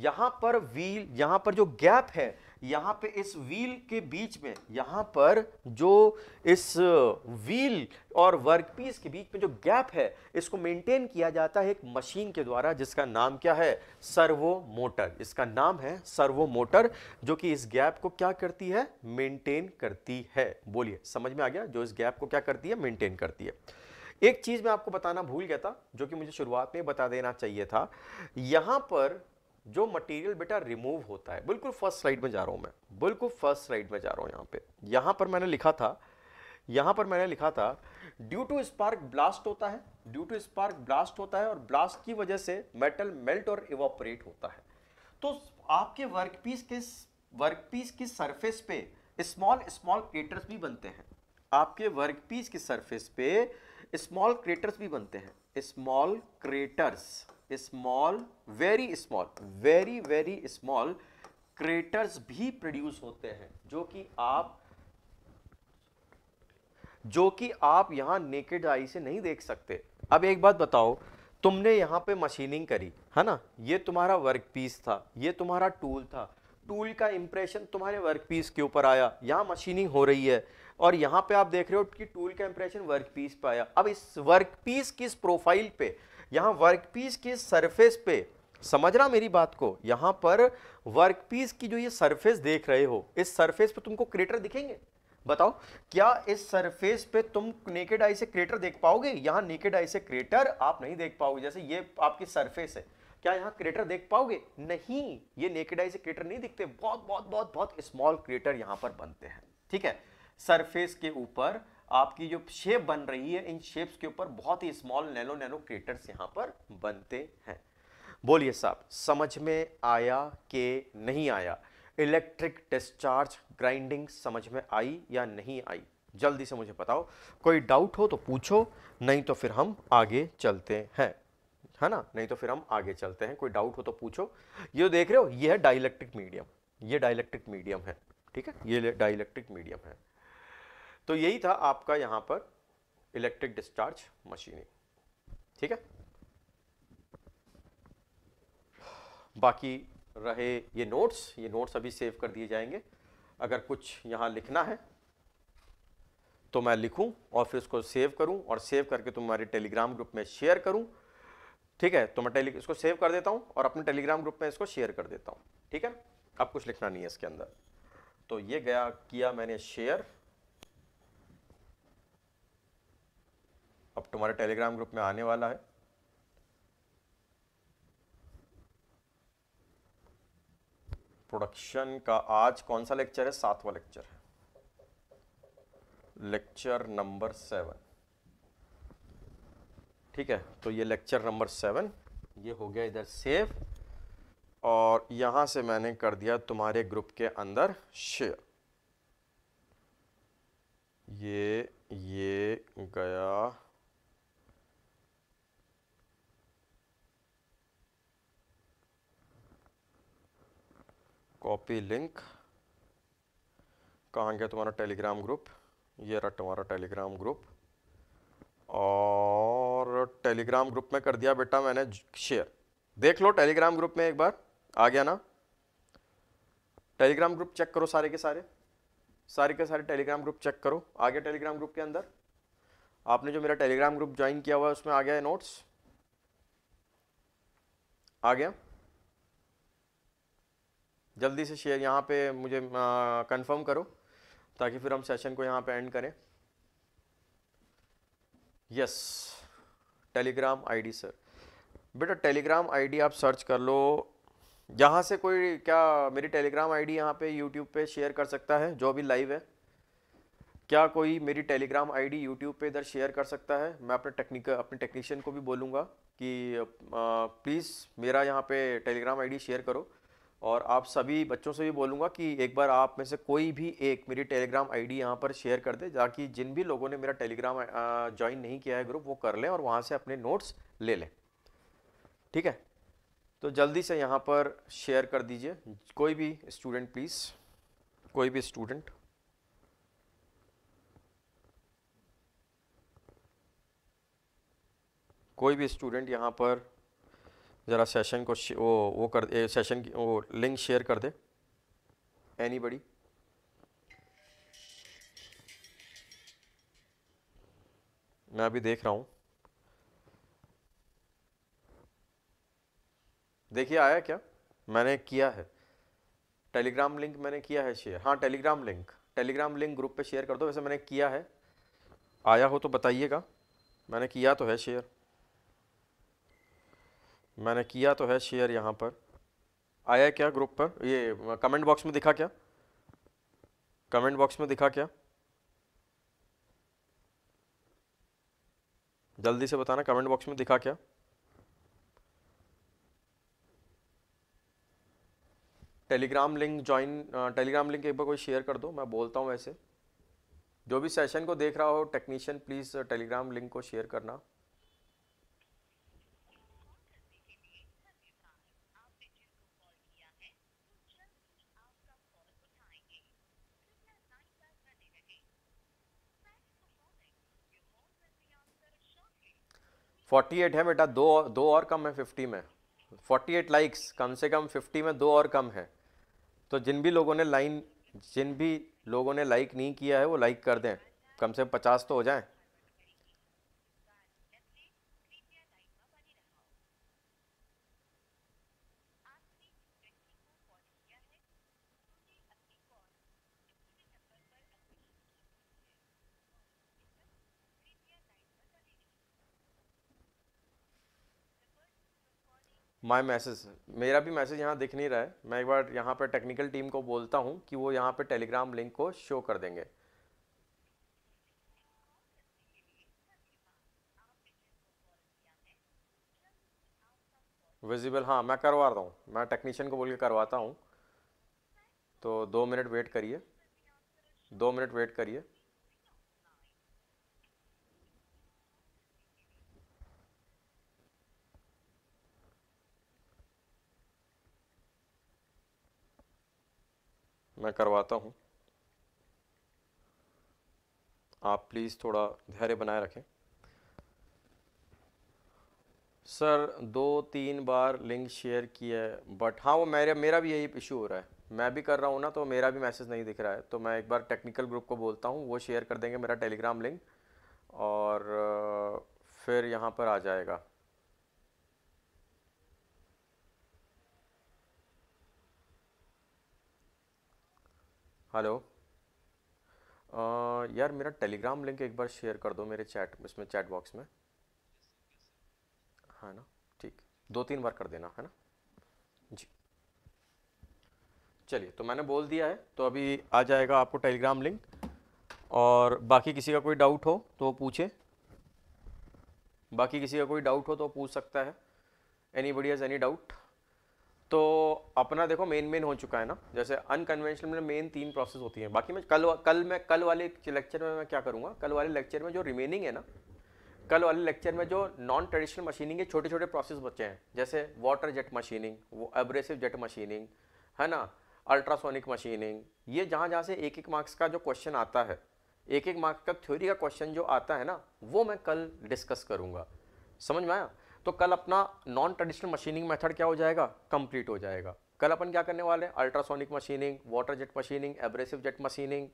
यहां पर व्हील यहां पर जो गैप है यहां पे इस व्हील के बीच में यहां पर जो इस व्हील और वर्कपीस के बीच में जो गैप है इसको मेंटेन किया जाता है एक मशीन के द्वारा जिसका नाम क्या है सर्वो मोटर इसका नाम है सर्वो मोटर जो कि इस गैप को क्या करती है मेंटेन करती है बोलिए समझ में आ गया जो इस गैप को क्या करती है मेंटेन करती है एक चीज़ मैं आपको बताना भूल गया था जो कि मुझे शुरुआत में बता देना चाहिए था यहां पर जो मटेरियल बेटा रिमूव होता है बिल्कुल फर्स्ट स्लाइड में जा रहा हूं मैं बिल्कुल फर्स्ट स्लाइड में जा रहा हूं यहां पे यहां पर मैंने लिखा था यहां पर मैंने लिखा था ड्यू टू स्पार्क ब्लास्ट होता है ड्यू टू स्पार्क ब्लास्ट होता है और ब्लास्ट की वजह से मेटल मेल्ट और इवोपरेट होता है तो आपके वर्कपीस के वर्कपीस की सरफेस पे स्मॉल स्मॉल क्रेटर्स भी बनते हैं आपके वर्कपीस की सरफेस पे स्मॉल क्रेटर्स भी बनते हैं small craters small very small very very small craters भी प्रोड्यूस होते हैं जो कि आप जो कि आप यहां नेकेड आई से नहीं देख सकते अब एक बात बताओ तुमने यहां पे मशीनिंग करी है ना ये तुम्हारा वर्क पीस था ये तुम्हारा टूल था टूल का इंप्रेशन तुम्हारे वर्क पीस के ऊपर आया यहां मशीनिंग हो रही है और यहाँ पे आप देख रहे हो कि टूल का इंप्रेशन वर्क पीस पे आया अब इस वर्क पीस किस प्रोफाइल पे यहाँ वर्क पीस किस सरफेस पे समझना मेरी बात को यहाँ पर वर्क पीस की जो ये सरफेस देख रहे हो इस सरफेस पे तुमको क्रेटर दिखेंगे बताओ क्या इस सरफेस पे तुम नेकेड आई से क्रेटर देख पाओगे यहाँ नेकेड आई से क्रेटर आप नहीं देख पाओगे जैसे ये आपकी सरफेस है क्या यहाँ क्रेटर देख पाओगे नहीं ये नेकेड आई से क्रेटर नहीं दिखते बहुत बहुत बहुत बहुत स्मॉल क्रेटर यहाँ पर बनते हैं ठीक है सरफेस के ऊपर आपकी जो शेप बन रही है इन शेप्स के ऊपर बहुत ही स्मॉल नैनो नैनो क्रेटर्स यहाँ पर बनते हैं बोलिए साहब समझ में आया के नहीं आया इलेक्ट्रिक डिस्चार्ज ग्राइंडिंग समझ में आई या नहीं आई जल्दी से मुझे बताओ कोई डाउट हो तो पूछो नहीं तो फिर हम आगे चलते हैं है ना नहीं तो फिर हम आगे चलते हैं कोई डाउट हो तो पूछो ये देख रहे हो ये है डाइलेक्ट्रिक मीडियम ये डाइलेक्ट्रिक मीडियम है ठीक है ये डाइलेक्ट्रिक मीडियम है तो यही था आपका यहाँ पर इलेक्ट्रिक डिस्चार्ज मशीनिंग ठीक है बाकी रहे ये नोट्स ये नोट्स अभी सेव कर दिए जाएंगे अगर कुछ यहाँ लिखना है तो मैं लिखूं और फिर उसको सेव करूं और सेव करके तुम्हारे टेलीग्राम ग्रुप में शेयर करूं ठीक है तो मैं टेली इसको सेव कर देता हूं और अपने टेलीग्राम ग्रुप में इसको शेयर कर देता हूं ठीक है अब कुछ लिखना नहीं है इसके अंदर तो ये गया किया मैंने शेयर अब तुम्हारे टेलीग्राम ग्रुप में आने वाला है प्रोडक्शन का आज कौन सा लेक्चर है सातवां लेक्चर है लेक्चर नंबर सेवन ठीक है तो ये लेक्चर नंबर सेवन ये हो गया इधर सेव और यहां से मैंने कर दिया तुम्हारे ग्रुप के अंदर शेयर ये ये गया कॉपी लिंक कहाँ गया तुम्हारा टेलीग्राम ग्रुप ये रहा तुम्हारा टेलीग्राम ग्रुप और टेलीग्राम ग्रुप में कर दिया बेटा मैंने शेयर देख लो टेलीग्राम ग्रुप में एक बार आ गया ना टेलीग्राम ग्रुप चेक करो सारे के सारे सारे के सारे टेलीग्राम ग्रुप चेक करो आ गया टेलीग्राम ग्रुप के अंदर आपने जो मेरा टेलीग्राम ग्रुप ज्वाइन किया हुआ है उसमें आ गया है नोट्स आ गया जल्दी से शेयर यहाँ पे मुझे कंफर्म करो ताकि फिर हम सेशन को यहाँ पे एंड करें यस टेलीग्राम आईडी सर बेटा टेलीग्राम आईडी आप सर्च कर लो यहाँ से कोई क्या मेरी टेलीग्राम आईडी यहाँ पे यूट्यूब पे शेयर कर सकता है जो भी लाइव है क्या कोई मेरी टेलीग्राम आईडी यूट्यूब पर इधर शेयर कर सकता है मैं अपने टेक्निक अपने टेक्नीशियन को भी बोलूँगा कि प्लीज़ मेरा यहाँ पे टेलीग्राम आईडी शेयर करो और आप सभी बच्चों से भी बोलूँगा कि एक बार आप में से कोई भी एक मेरी टेलीग्राम आईडी यहाँ पर शेयर कर दे ताकि जिन भी लोगों ने मेरा टेलीग्राम ज्वाइन नहीं किया है ग्रुप वो कर लें और वहाँ से अपने नोट्स ले लें ठीक है तो जल्दी से यहाँ पर शेयर कर दीजिए कोई भी स्टूडेंट प्लीज़ कोई भी स्टूडेंट कोई भी स्टूडेंट यहाँ पर ज़रा सेशन को वो वो कर ए, सेशन की वो लिंक शेयर कर दे एनी बड़ी मैं अभी देख रहा हूँ देखिए आया क्या मैंने किया है टेलीग्राम लिंक मैंने किया है शेयर हाँ Telegram link Telegram link group पे शेयर कर दो वैसे मैंने किया है आया हो तो बताइएगा मैंने किया तो है शेयर मैंने किया तो है शेयर यहाँ पर आया क्या ग्रुप पर ये कमेंट बॉक्स में दिखा क्या कमेंट बॉक्स में दिखा क्या जल्दी से बताना कमेंट बॉक्स में दिखा क्या Telegram link join Telegram link एक बार कोई शेयर कर दो मैं बोलता हूँ वैसे जो भी सेशन को देख रहा हो टेक्नीशियन प्लीज़ टेलीग्राम लिंक को शेयर करना 48 है बेटा दो दो और कम है 50 में 48 लाइक्स कम से कम 50 में दो और कम है तो जिन भी लोगों ने लाइन जिन भी लोगों ने लाइक नहीं किया है वो लाइक कर दें कम से कम पचास तो हो जाएं माय मैसेज मेरा भी मैसेज यहाँ दिख नहीं रहा है मैं एक बार यहाँ पर टेक्निकल टीम को बोलता हूँ कि वो यहाँ पर टेलीग्राम लिंक को शो कर देंगे विजिबल हाँ मैं करवा रहा हूँ मैं टेक्नीशियन को बोल के करवाता हूँ तो दो मिनट वेट करिए दो मिनट वेट करिए मैं करवाता हूँ आप प्लीज़ थोड़ा धैर्य बनाए रखें सर दो तीन बार लिंक शेयर किया है बट हाँ वो मेरे मेरा भी यही इशू हो रहा है मैं भी कर रहा हूँ ना तो मेरा भी मैसेज नहीं दिख रहा है तो मैं एक बार टेक्निकल ग्रुप को बोलता हूँ वो शेयर कर देंगे मेरा टेलीग्राम लिंक और फिर यहाँ पर आ जाएगा हेलो यार मेरा टेलीग्राम लिंक एक बार शेयर कर दो मेरे चैट इसमें चैट बॉक्स में है हाँ ना ठीक दो तीन बार कर देना है ना जी चलिए तो मैंने बोल दिया है तो अभी आ जाएगा आपको टेलीग्राम लिंक और बाकी किसी का कोई डाउट हो तो पूछे बाकी किसी का कोई डाउट हो तो पूछ सकता है anybody has any doubt तो अपना देखो मेन मेन हो चुका है ना जैसे अनकन्वेंशनल में मेन तीन प्रोसेस होती हैं बाकी मैं कल कल मैं कल वाले लेक्चर में मैं क्या करूँगा कल वाले लेक्चर में जो रिमेनिंग है ना कल वाले लेक्चर में जो नॉन ट्रेडिशनल मशीनिंग के छोटे छोटे प्रोसेस बचे हैं जैसे वाटर जेट मशीनिंग वो एब्रेसिव जेट मशीनिंग है ना अल्ट्रासोनिक मशीनिंग ये जहाँ जहाँ से एक एक मार्क्स का जो क्वेश्चन आता है एक एक मार्क्स का थ्योरी का क्वेश्चन जो आता है ना वो मैं कल डिस्कस करूँगा समझ में आया तो कल अपना नॉन ट्रेडिशनल मशीनिंग मेथड क्या हो जाएगा कंप्लीट हो जाएगा कल अपन क्या करने वाले हैं ultrasonic machining water jet machining abrasive jet machining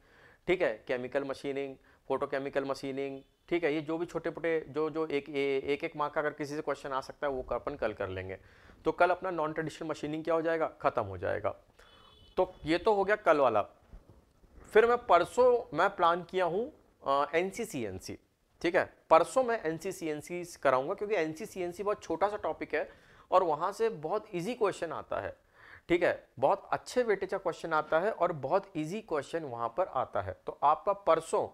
ठीक है केमिकल मशीनिंग फोटोकेमिकल मशीनिंग ठीक है ये जो भी छोटे मोटे जो जो एक ए, एक एक मार्क का अगर किसी से क्वेश्चन आ सकता है वो अपन कल कर लेंगे तो कल अपना नॉन ट्रेडिशनल मशीनिंग क्या हो जाएगा ख़त्म हो जाएगा तो ये तो हो गया कल वाला फिर मैं परसों मैं प्लान किया हूँ N C C N C ठीक है परसों मैं एन सी कराऊंगा क्योंकि एन सी बहुत छोटा सा टॉपिक है और वहाँ से बहुत ईजी क्वेश्चन आता है ठीक है बहुत अच्छे वेटेज का क्वेश्चन आता है और बहुत ईजी क्वेश्चन वहाँ पर आता है तो आपका परसों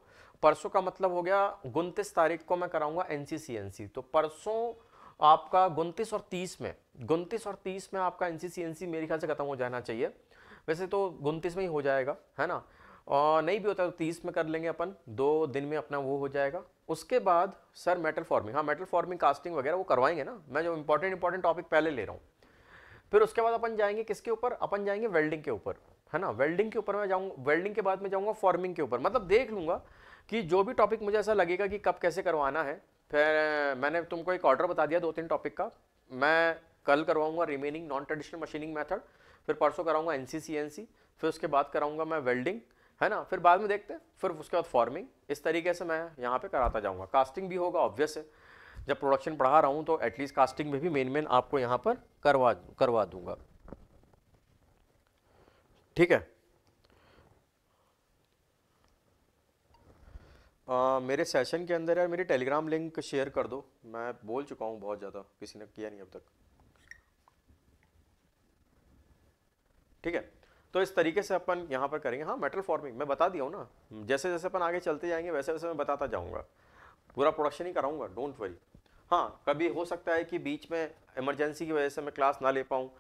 परसों का मतलब हो गया उनतीस तारीख को मैं कराऊंगा एन तो परसों आपका उनतीस और तीस में उनतीस और तीस में आपका एन मेरे ख्याल से खत्म हो जाना चाहिए वैसे तो उनतीस में ही हो जाएगा है ना और नहीं भी होता तो तीस में कर लेंगे अपन दो दिन में अपना वो हो जाएगा उसके बाद सर मेटल फॉर्मिंग हाँ मेटल फॉर्मिंग कास्टिंग वगैरह वो करवाएंगे ना मैं जो इंपॉर्टेंट इंपॉर्टेंट टॉपिक पहले ले रहा हूँ फिर उसके बाद अपन जाएंगे किसके ऊपर अपन जाएंगे वेल्डिंग के ऊपर है ना वेल्डिंग के ऊपर मैं जाऊँगा वेल्डिंग के बाद मैं जाऊँगा फॉर्मिंग के ऊपर मतलब देख लूँगा कि जो भी टॉपिक मुझे ऐसा लगेगा कि कब कैसे करवाना है फिर मैंने तुमको एक ऑर्डर बता दिया दो तीन टॉपिक का मैं कल करवाऊँगा remaining non traditional machining method फिर परसों कराऊँगा एन सी फिर उसके बाद कराऊँगा मैं वेल्डिंग है ना फिर बाद में देखते हैं फिर उसके बाद फॉर्मिंग इस तरीके से मैं यहाँ पे कराता जाऊँगा कास्टिंग भी होगा ऑब्वियस है जब प्रोडक्शन पढ़ा रहा हूँ तो एटलीस्ट कास्टिंग में भी मेन मेन आपको यहाँ पर करवा करवा दूंगा ठीक है आ, मेरे सेशन के अंदर यार मेरी टेलीग्राम लिंक शेयर कर दो मैं बोल चुका हूँ बहुत ज़्यादा किसी ने किया नहीं अब तक ठीक है तो इस तरीके से अपन यहाँ पर करेंगे हाँ मेटल फॉर्मिंग मैं बता दिया हूँ ना जैसे जैसे अपन आगे चलते जाएंगे वैसे वैसे मैं बताता जाऊँगा पूरा प्रोडक्शन ही कराऊंगा डोंट वरी हाँ कभी हो सकता है कि बीच में इमरजेंसी की वजह से मैं क्लास ना ले पाऊँ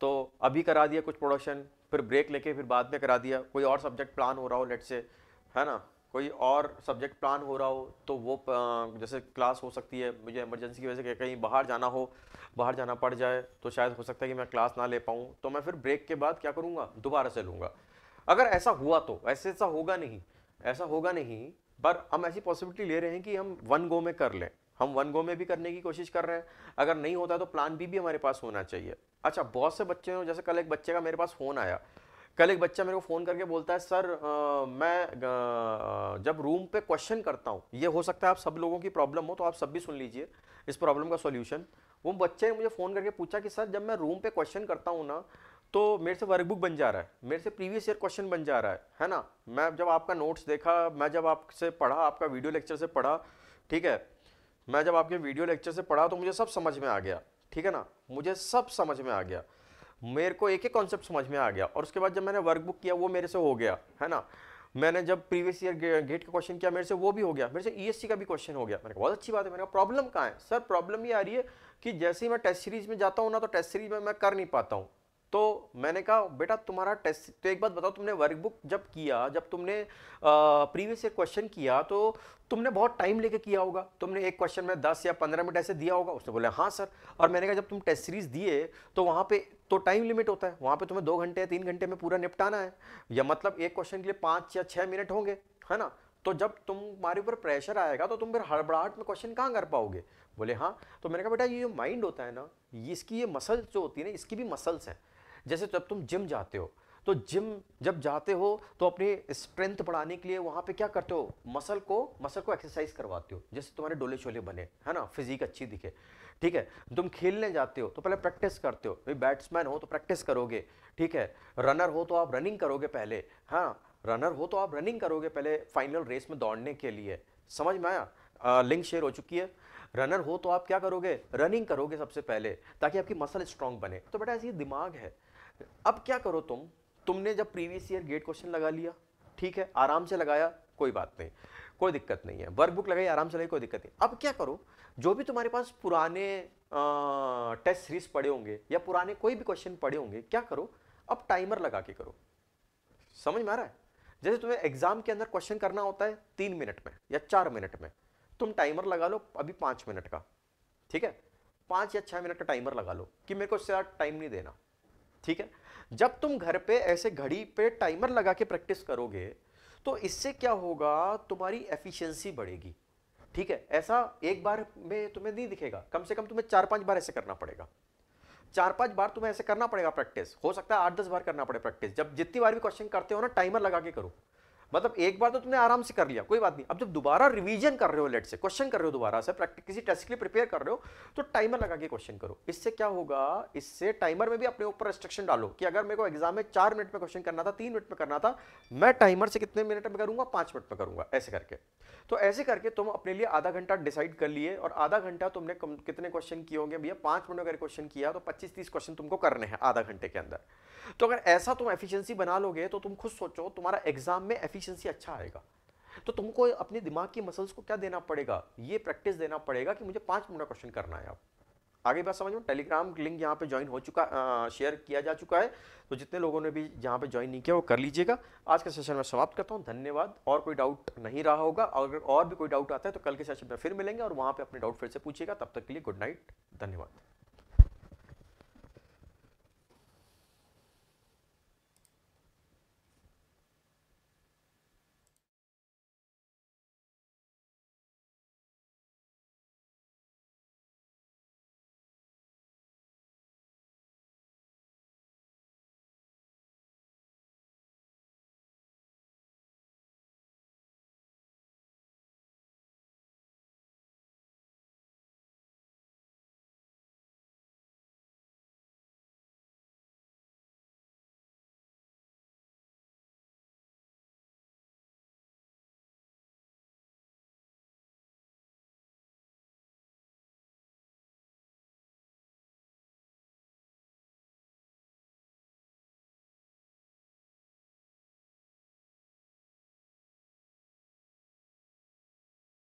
तो अभी करा दिया कुछ प्रोडक्शन फिर ब्रेक लेके फिर बाद में करा दिया कोई और सब्जेक्ट प्लान हो रहा हो लेट से है ना कोई और सब्जेक्ट प्लान हो रहा हो तो वो जैसे क्लास हो सकती है मुझे इमरजेंसी की वजह से कहीं बाहर जाना हो बाहर जाना पड़ जाए तो शायद हो सकता है कि मैं क्लास ना ले पाऊँ तो मैं फिर ब्रेक के बाद क्या करूँगा दोबारा से लूँगा अगर ऐसा हुआ तो ऐसे ऐसा होगा नहीं ऐसा होगा नहीं पर हम ऐसी पॉसिबिलिटी ले रहे हैं कि हम वन गो में कर लें हम वन गो में भी करने की कोशिश कर रहे हैं अगर नहीं होता तो प्लान बी भी हमारे पास होना चाहिए अच्छा बहुत से बच्चे हों जैसे कल एक बच्चे का मेरे पास फ़ोन आया कल एक बच्चा मेरे को फ़ोन करके बोलता है सर आ, मैं आ, जब रूम पे क्वेश्चन करता हूँ ये हो सकता है आप सब लोगों की प्रॉब्लम हो तो आप सब भी सुन लीजिए इस प्रॉब्लम का सॉल्यूशन वो बच्चे ने मुझे फ़ोन करके पूछा कि सर जब मैं रूम पे क्वेश्चन करता हूँ ना तो मेरे से वर्कबुक बन जा रहा है मेरे से प्रीवियस ईयर क्वेश्चन बन जा रहा है है ना मैं जब आपका नोट्स देखा मैं जब आपसे पढ़ा आपका वीडियो लेक्चर से पढ़ा ठीक है मैं जब आपके वीडियो लेक्चर से पढ़ा तो मुझे सब समझ में आ गया ठीक है ना मुझे सब समझ में आ गया मेरे को एक ही कॉन्सेप्ट समझ में आ गया और उसके बाद जब मैंने वर्कबुक किया वो मेरे से हो गया है ना मैंने जब प्रीवियस ईयर गेट का क्वेश्चन किया मेरे से वो भी हो गया मेरे से ई e का भी क्वेश्चन हो गया मैंने कहा बहुत अच्छी बात है मैंने कहा प्रॉब्लम कहाँ है सर प्रॉब्लम ये आ रही है कि जैसे ही मैं टेस्ट सीरीज में जाता हूँ ना तो टेस्ट सीरीज में मैं कर नहीं पाता हूँ तो मैंने कहा बेटा तुम्हारा टेस्ट तो एक बात बताओ तुमने वर्कबुक जब किया जब तुमने प्रीवियस ईयर क्वेश्चन किया तो तुमने बहुत टाइम लेके किया होगा तुमने एक क्वेश्चन में दस या पंद्रह मिनट ऐसे दिया होगा उसने बोला हाँ सर और मैंने कहा जब तुम टेस्ट सीरीज दिए तो वहाँ पे तो टाइम लिमिट होता है वहां पे तुम्हें दो घंटे या तीन घंटे में पूरा निपटाना है या मतलब एक क्वेश्चन के लिए पाँच या छह मिनट होंगे है ना तो जब तुम्हारे ऊपर प्रेशर आएगा तो तुम फिर हड़बड़ाहट में क्वेश्चन कहाँ कर पाओगे बोले हाँ तो मैंने कहा बेटा ये जो माइंड होता है ना इसकी ये मसल जो होती है ना इसकी भी मसल्स हैं जैसे जब तुम जिम जाते हो तो जिम जब जाते हो तो अपनी स्ट्रेंथ बढ़ाने के लिए वहाँ पे क्या करते हो मसल को मसल को एक्सरसाइज करवाते हो जैसे तुम्हारे डोले शोले बने है ना फिजिक अच्छी दिखे ठीक है तुम खेलने जाते हो तो पहले प्रैक्टिस करते हो भाई बैट्समैन हो तो प्रैक्टिस करोगे ठीक है रनर हो तो आप रनिंग करोगे पहले हाँ रनर हो तो आप रनिंग करोगे पहले फाइनल रेस में दौड़ने के लिए समझ में आया लिंक शेयर हो चुकी है रनर हो तो आप क्या करोगे रनिंग करोगे सबसे पहले ताकि आपकी मसल स्ट्रांग बने तो बेटा ऐसे ही दिमाग है अब क्या करो तुम तुमने जब प्रीवियस ईयर गेट क्वेश्चन लगा लिया ठीक है आराम से लगाया कोई बात नहीं कोई दिक्कत नहीं है वर्क बुक लगाइए आराम से लगाइए कोई दिक्कत नहीं अब क्या करो जो भी तुम्हारे पास पुराने टेस्ट सीरीज पड़े होंगे या पुराने कोई भी क्वेश्चन पड़े होंगे क्या करो अब टाइमर लगा के करो समझ में आ रहा है जैसे तुम्हें एग्जाम के अंदर क्वेश्चन करना होता है तीन मिनट में या चार मिनट में तुम टाइमर लगा लो अभी पांच मिनट का ठीक है पांच या छह मिनट का टाइमर लगा लो कि मेरे को इससे टाइम नहीं देना ठीक है जब तुम घर पे ऐसे घड़ी पे टाइमर लगा के प्रैक्टिस करोगे तो इससे क्या होगा तुम्हारी एफिशिएंसी बढ़ेगी ठीक है ऐसा एक बार में तुम्हें नहीं दिखेगा कम से कम तुम्हें चार पांच बार ऐसे करना पड़ेगा चार पांच बार तुम्हें ऐसे करना पड़ेगा प्रैक्टिस हो सकता है आठ दस बार करना पड़े प्रैक्टिस जब जितनी बार भी क्वेश्चन करते हो ना टाइमर लगा के करो मतलब एक बार तो तुमने आराम से कर लिया कोई बात नहीं अब जब दोबारा रिवीजन कर रहे हो लेट से क्वेश्चन कर रहे हो दोबारा से प्रैक्टिस किसी टेस्ट के लिए प्रिपेयर कर रहे हो तो टाइमर लगा के क्वेश्चन करो इससे क्या होगा इससे टाइमर में भी अपने ऊपर रिस्ट्रिक्शन डालो कि अगर मेरे को एग्जाम में चार मिनट में क्वेश्चन करना था तीन मिनट में करना था मैं टाइमर से कितने मिनट में करूंगा पांच मिनट में करूंगा ऐसे करके तो ऐसे करके तुम अपने लिए आधा घंटा डिसाइड कर लिए और आधा घंटा तुमने कितने क्वेश्चन किए होंगे भैया पांच मिनट में अगर क्वेश्चन किया तो पच्चीस तीस क्वेश्चन तुमको करने हैं आधा घंटे के अंदर तो अगर ऐसा तुम एफिशियंसी बना लोगे तो तुम खुद सोचो तुम्हारा एग्जाम में एफिशिएंसी एफिशिएंसी अच्छा आएगा तो तुमको अपने दिमाग की मसल्स को क्या देना पड़ेगा ये प्रैक्टिस देना पड़ेगा कि मुझे पाँच मिनट क्वेश्चन करना है आप आगे बात समझो टेलीग्राम लिंक यहाँ पे ज्वाइन हो चुका शेयर किया जा चुका है तो जितने लोगों ने भी यहाँ पे ज्वाइन नहीं किया वो कर लीजिएगा आज का सेशन मैं समाप्त करता हूँ धन्यवाद और कोई डाउट नहीं रहा होगा और और भी कोई डाउट आता है तो कल के सेशन में फिर मिलेंगे और वहाँ पे अपने डाउट फिर से पूछिएगा तब तक के लिए गुड नाइट धन्यवाद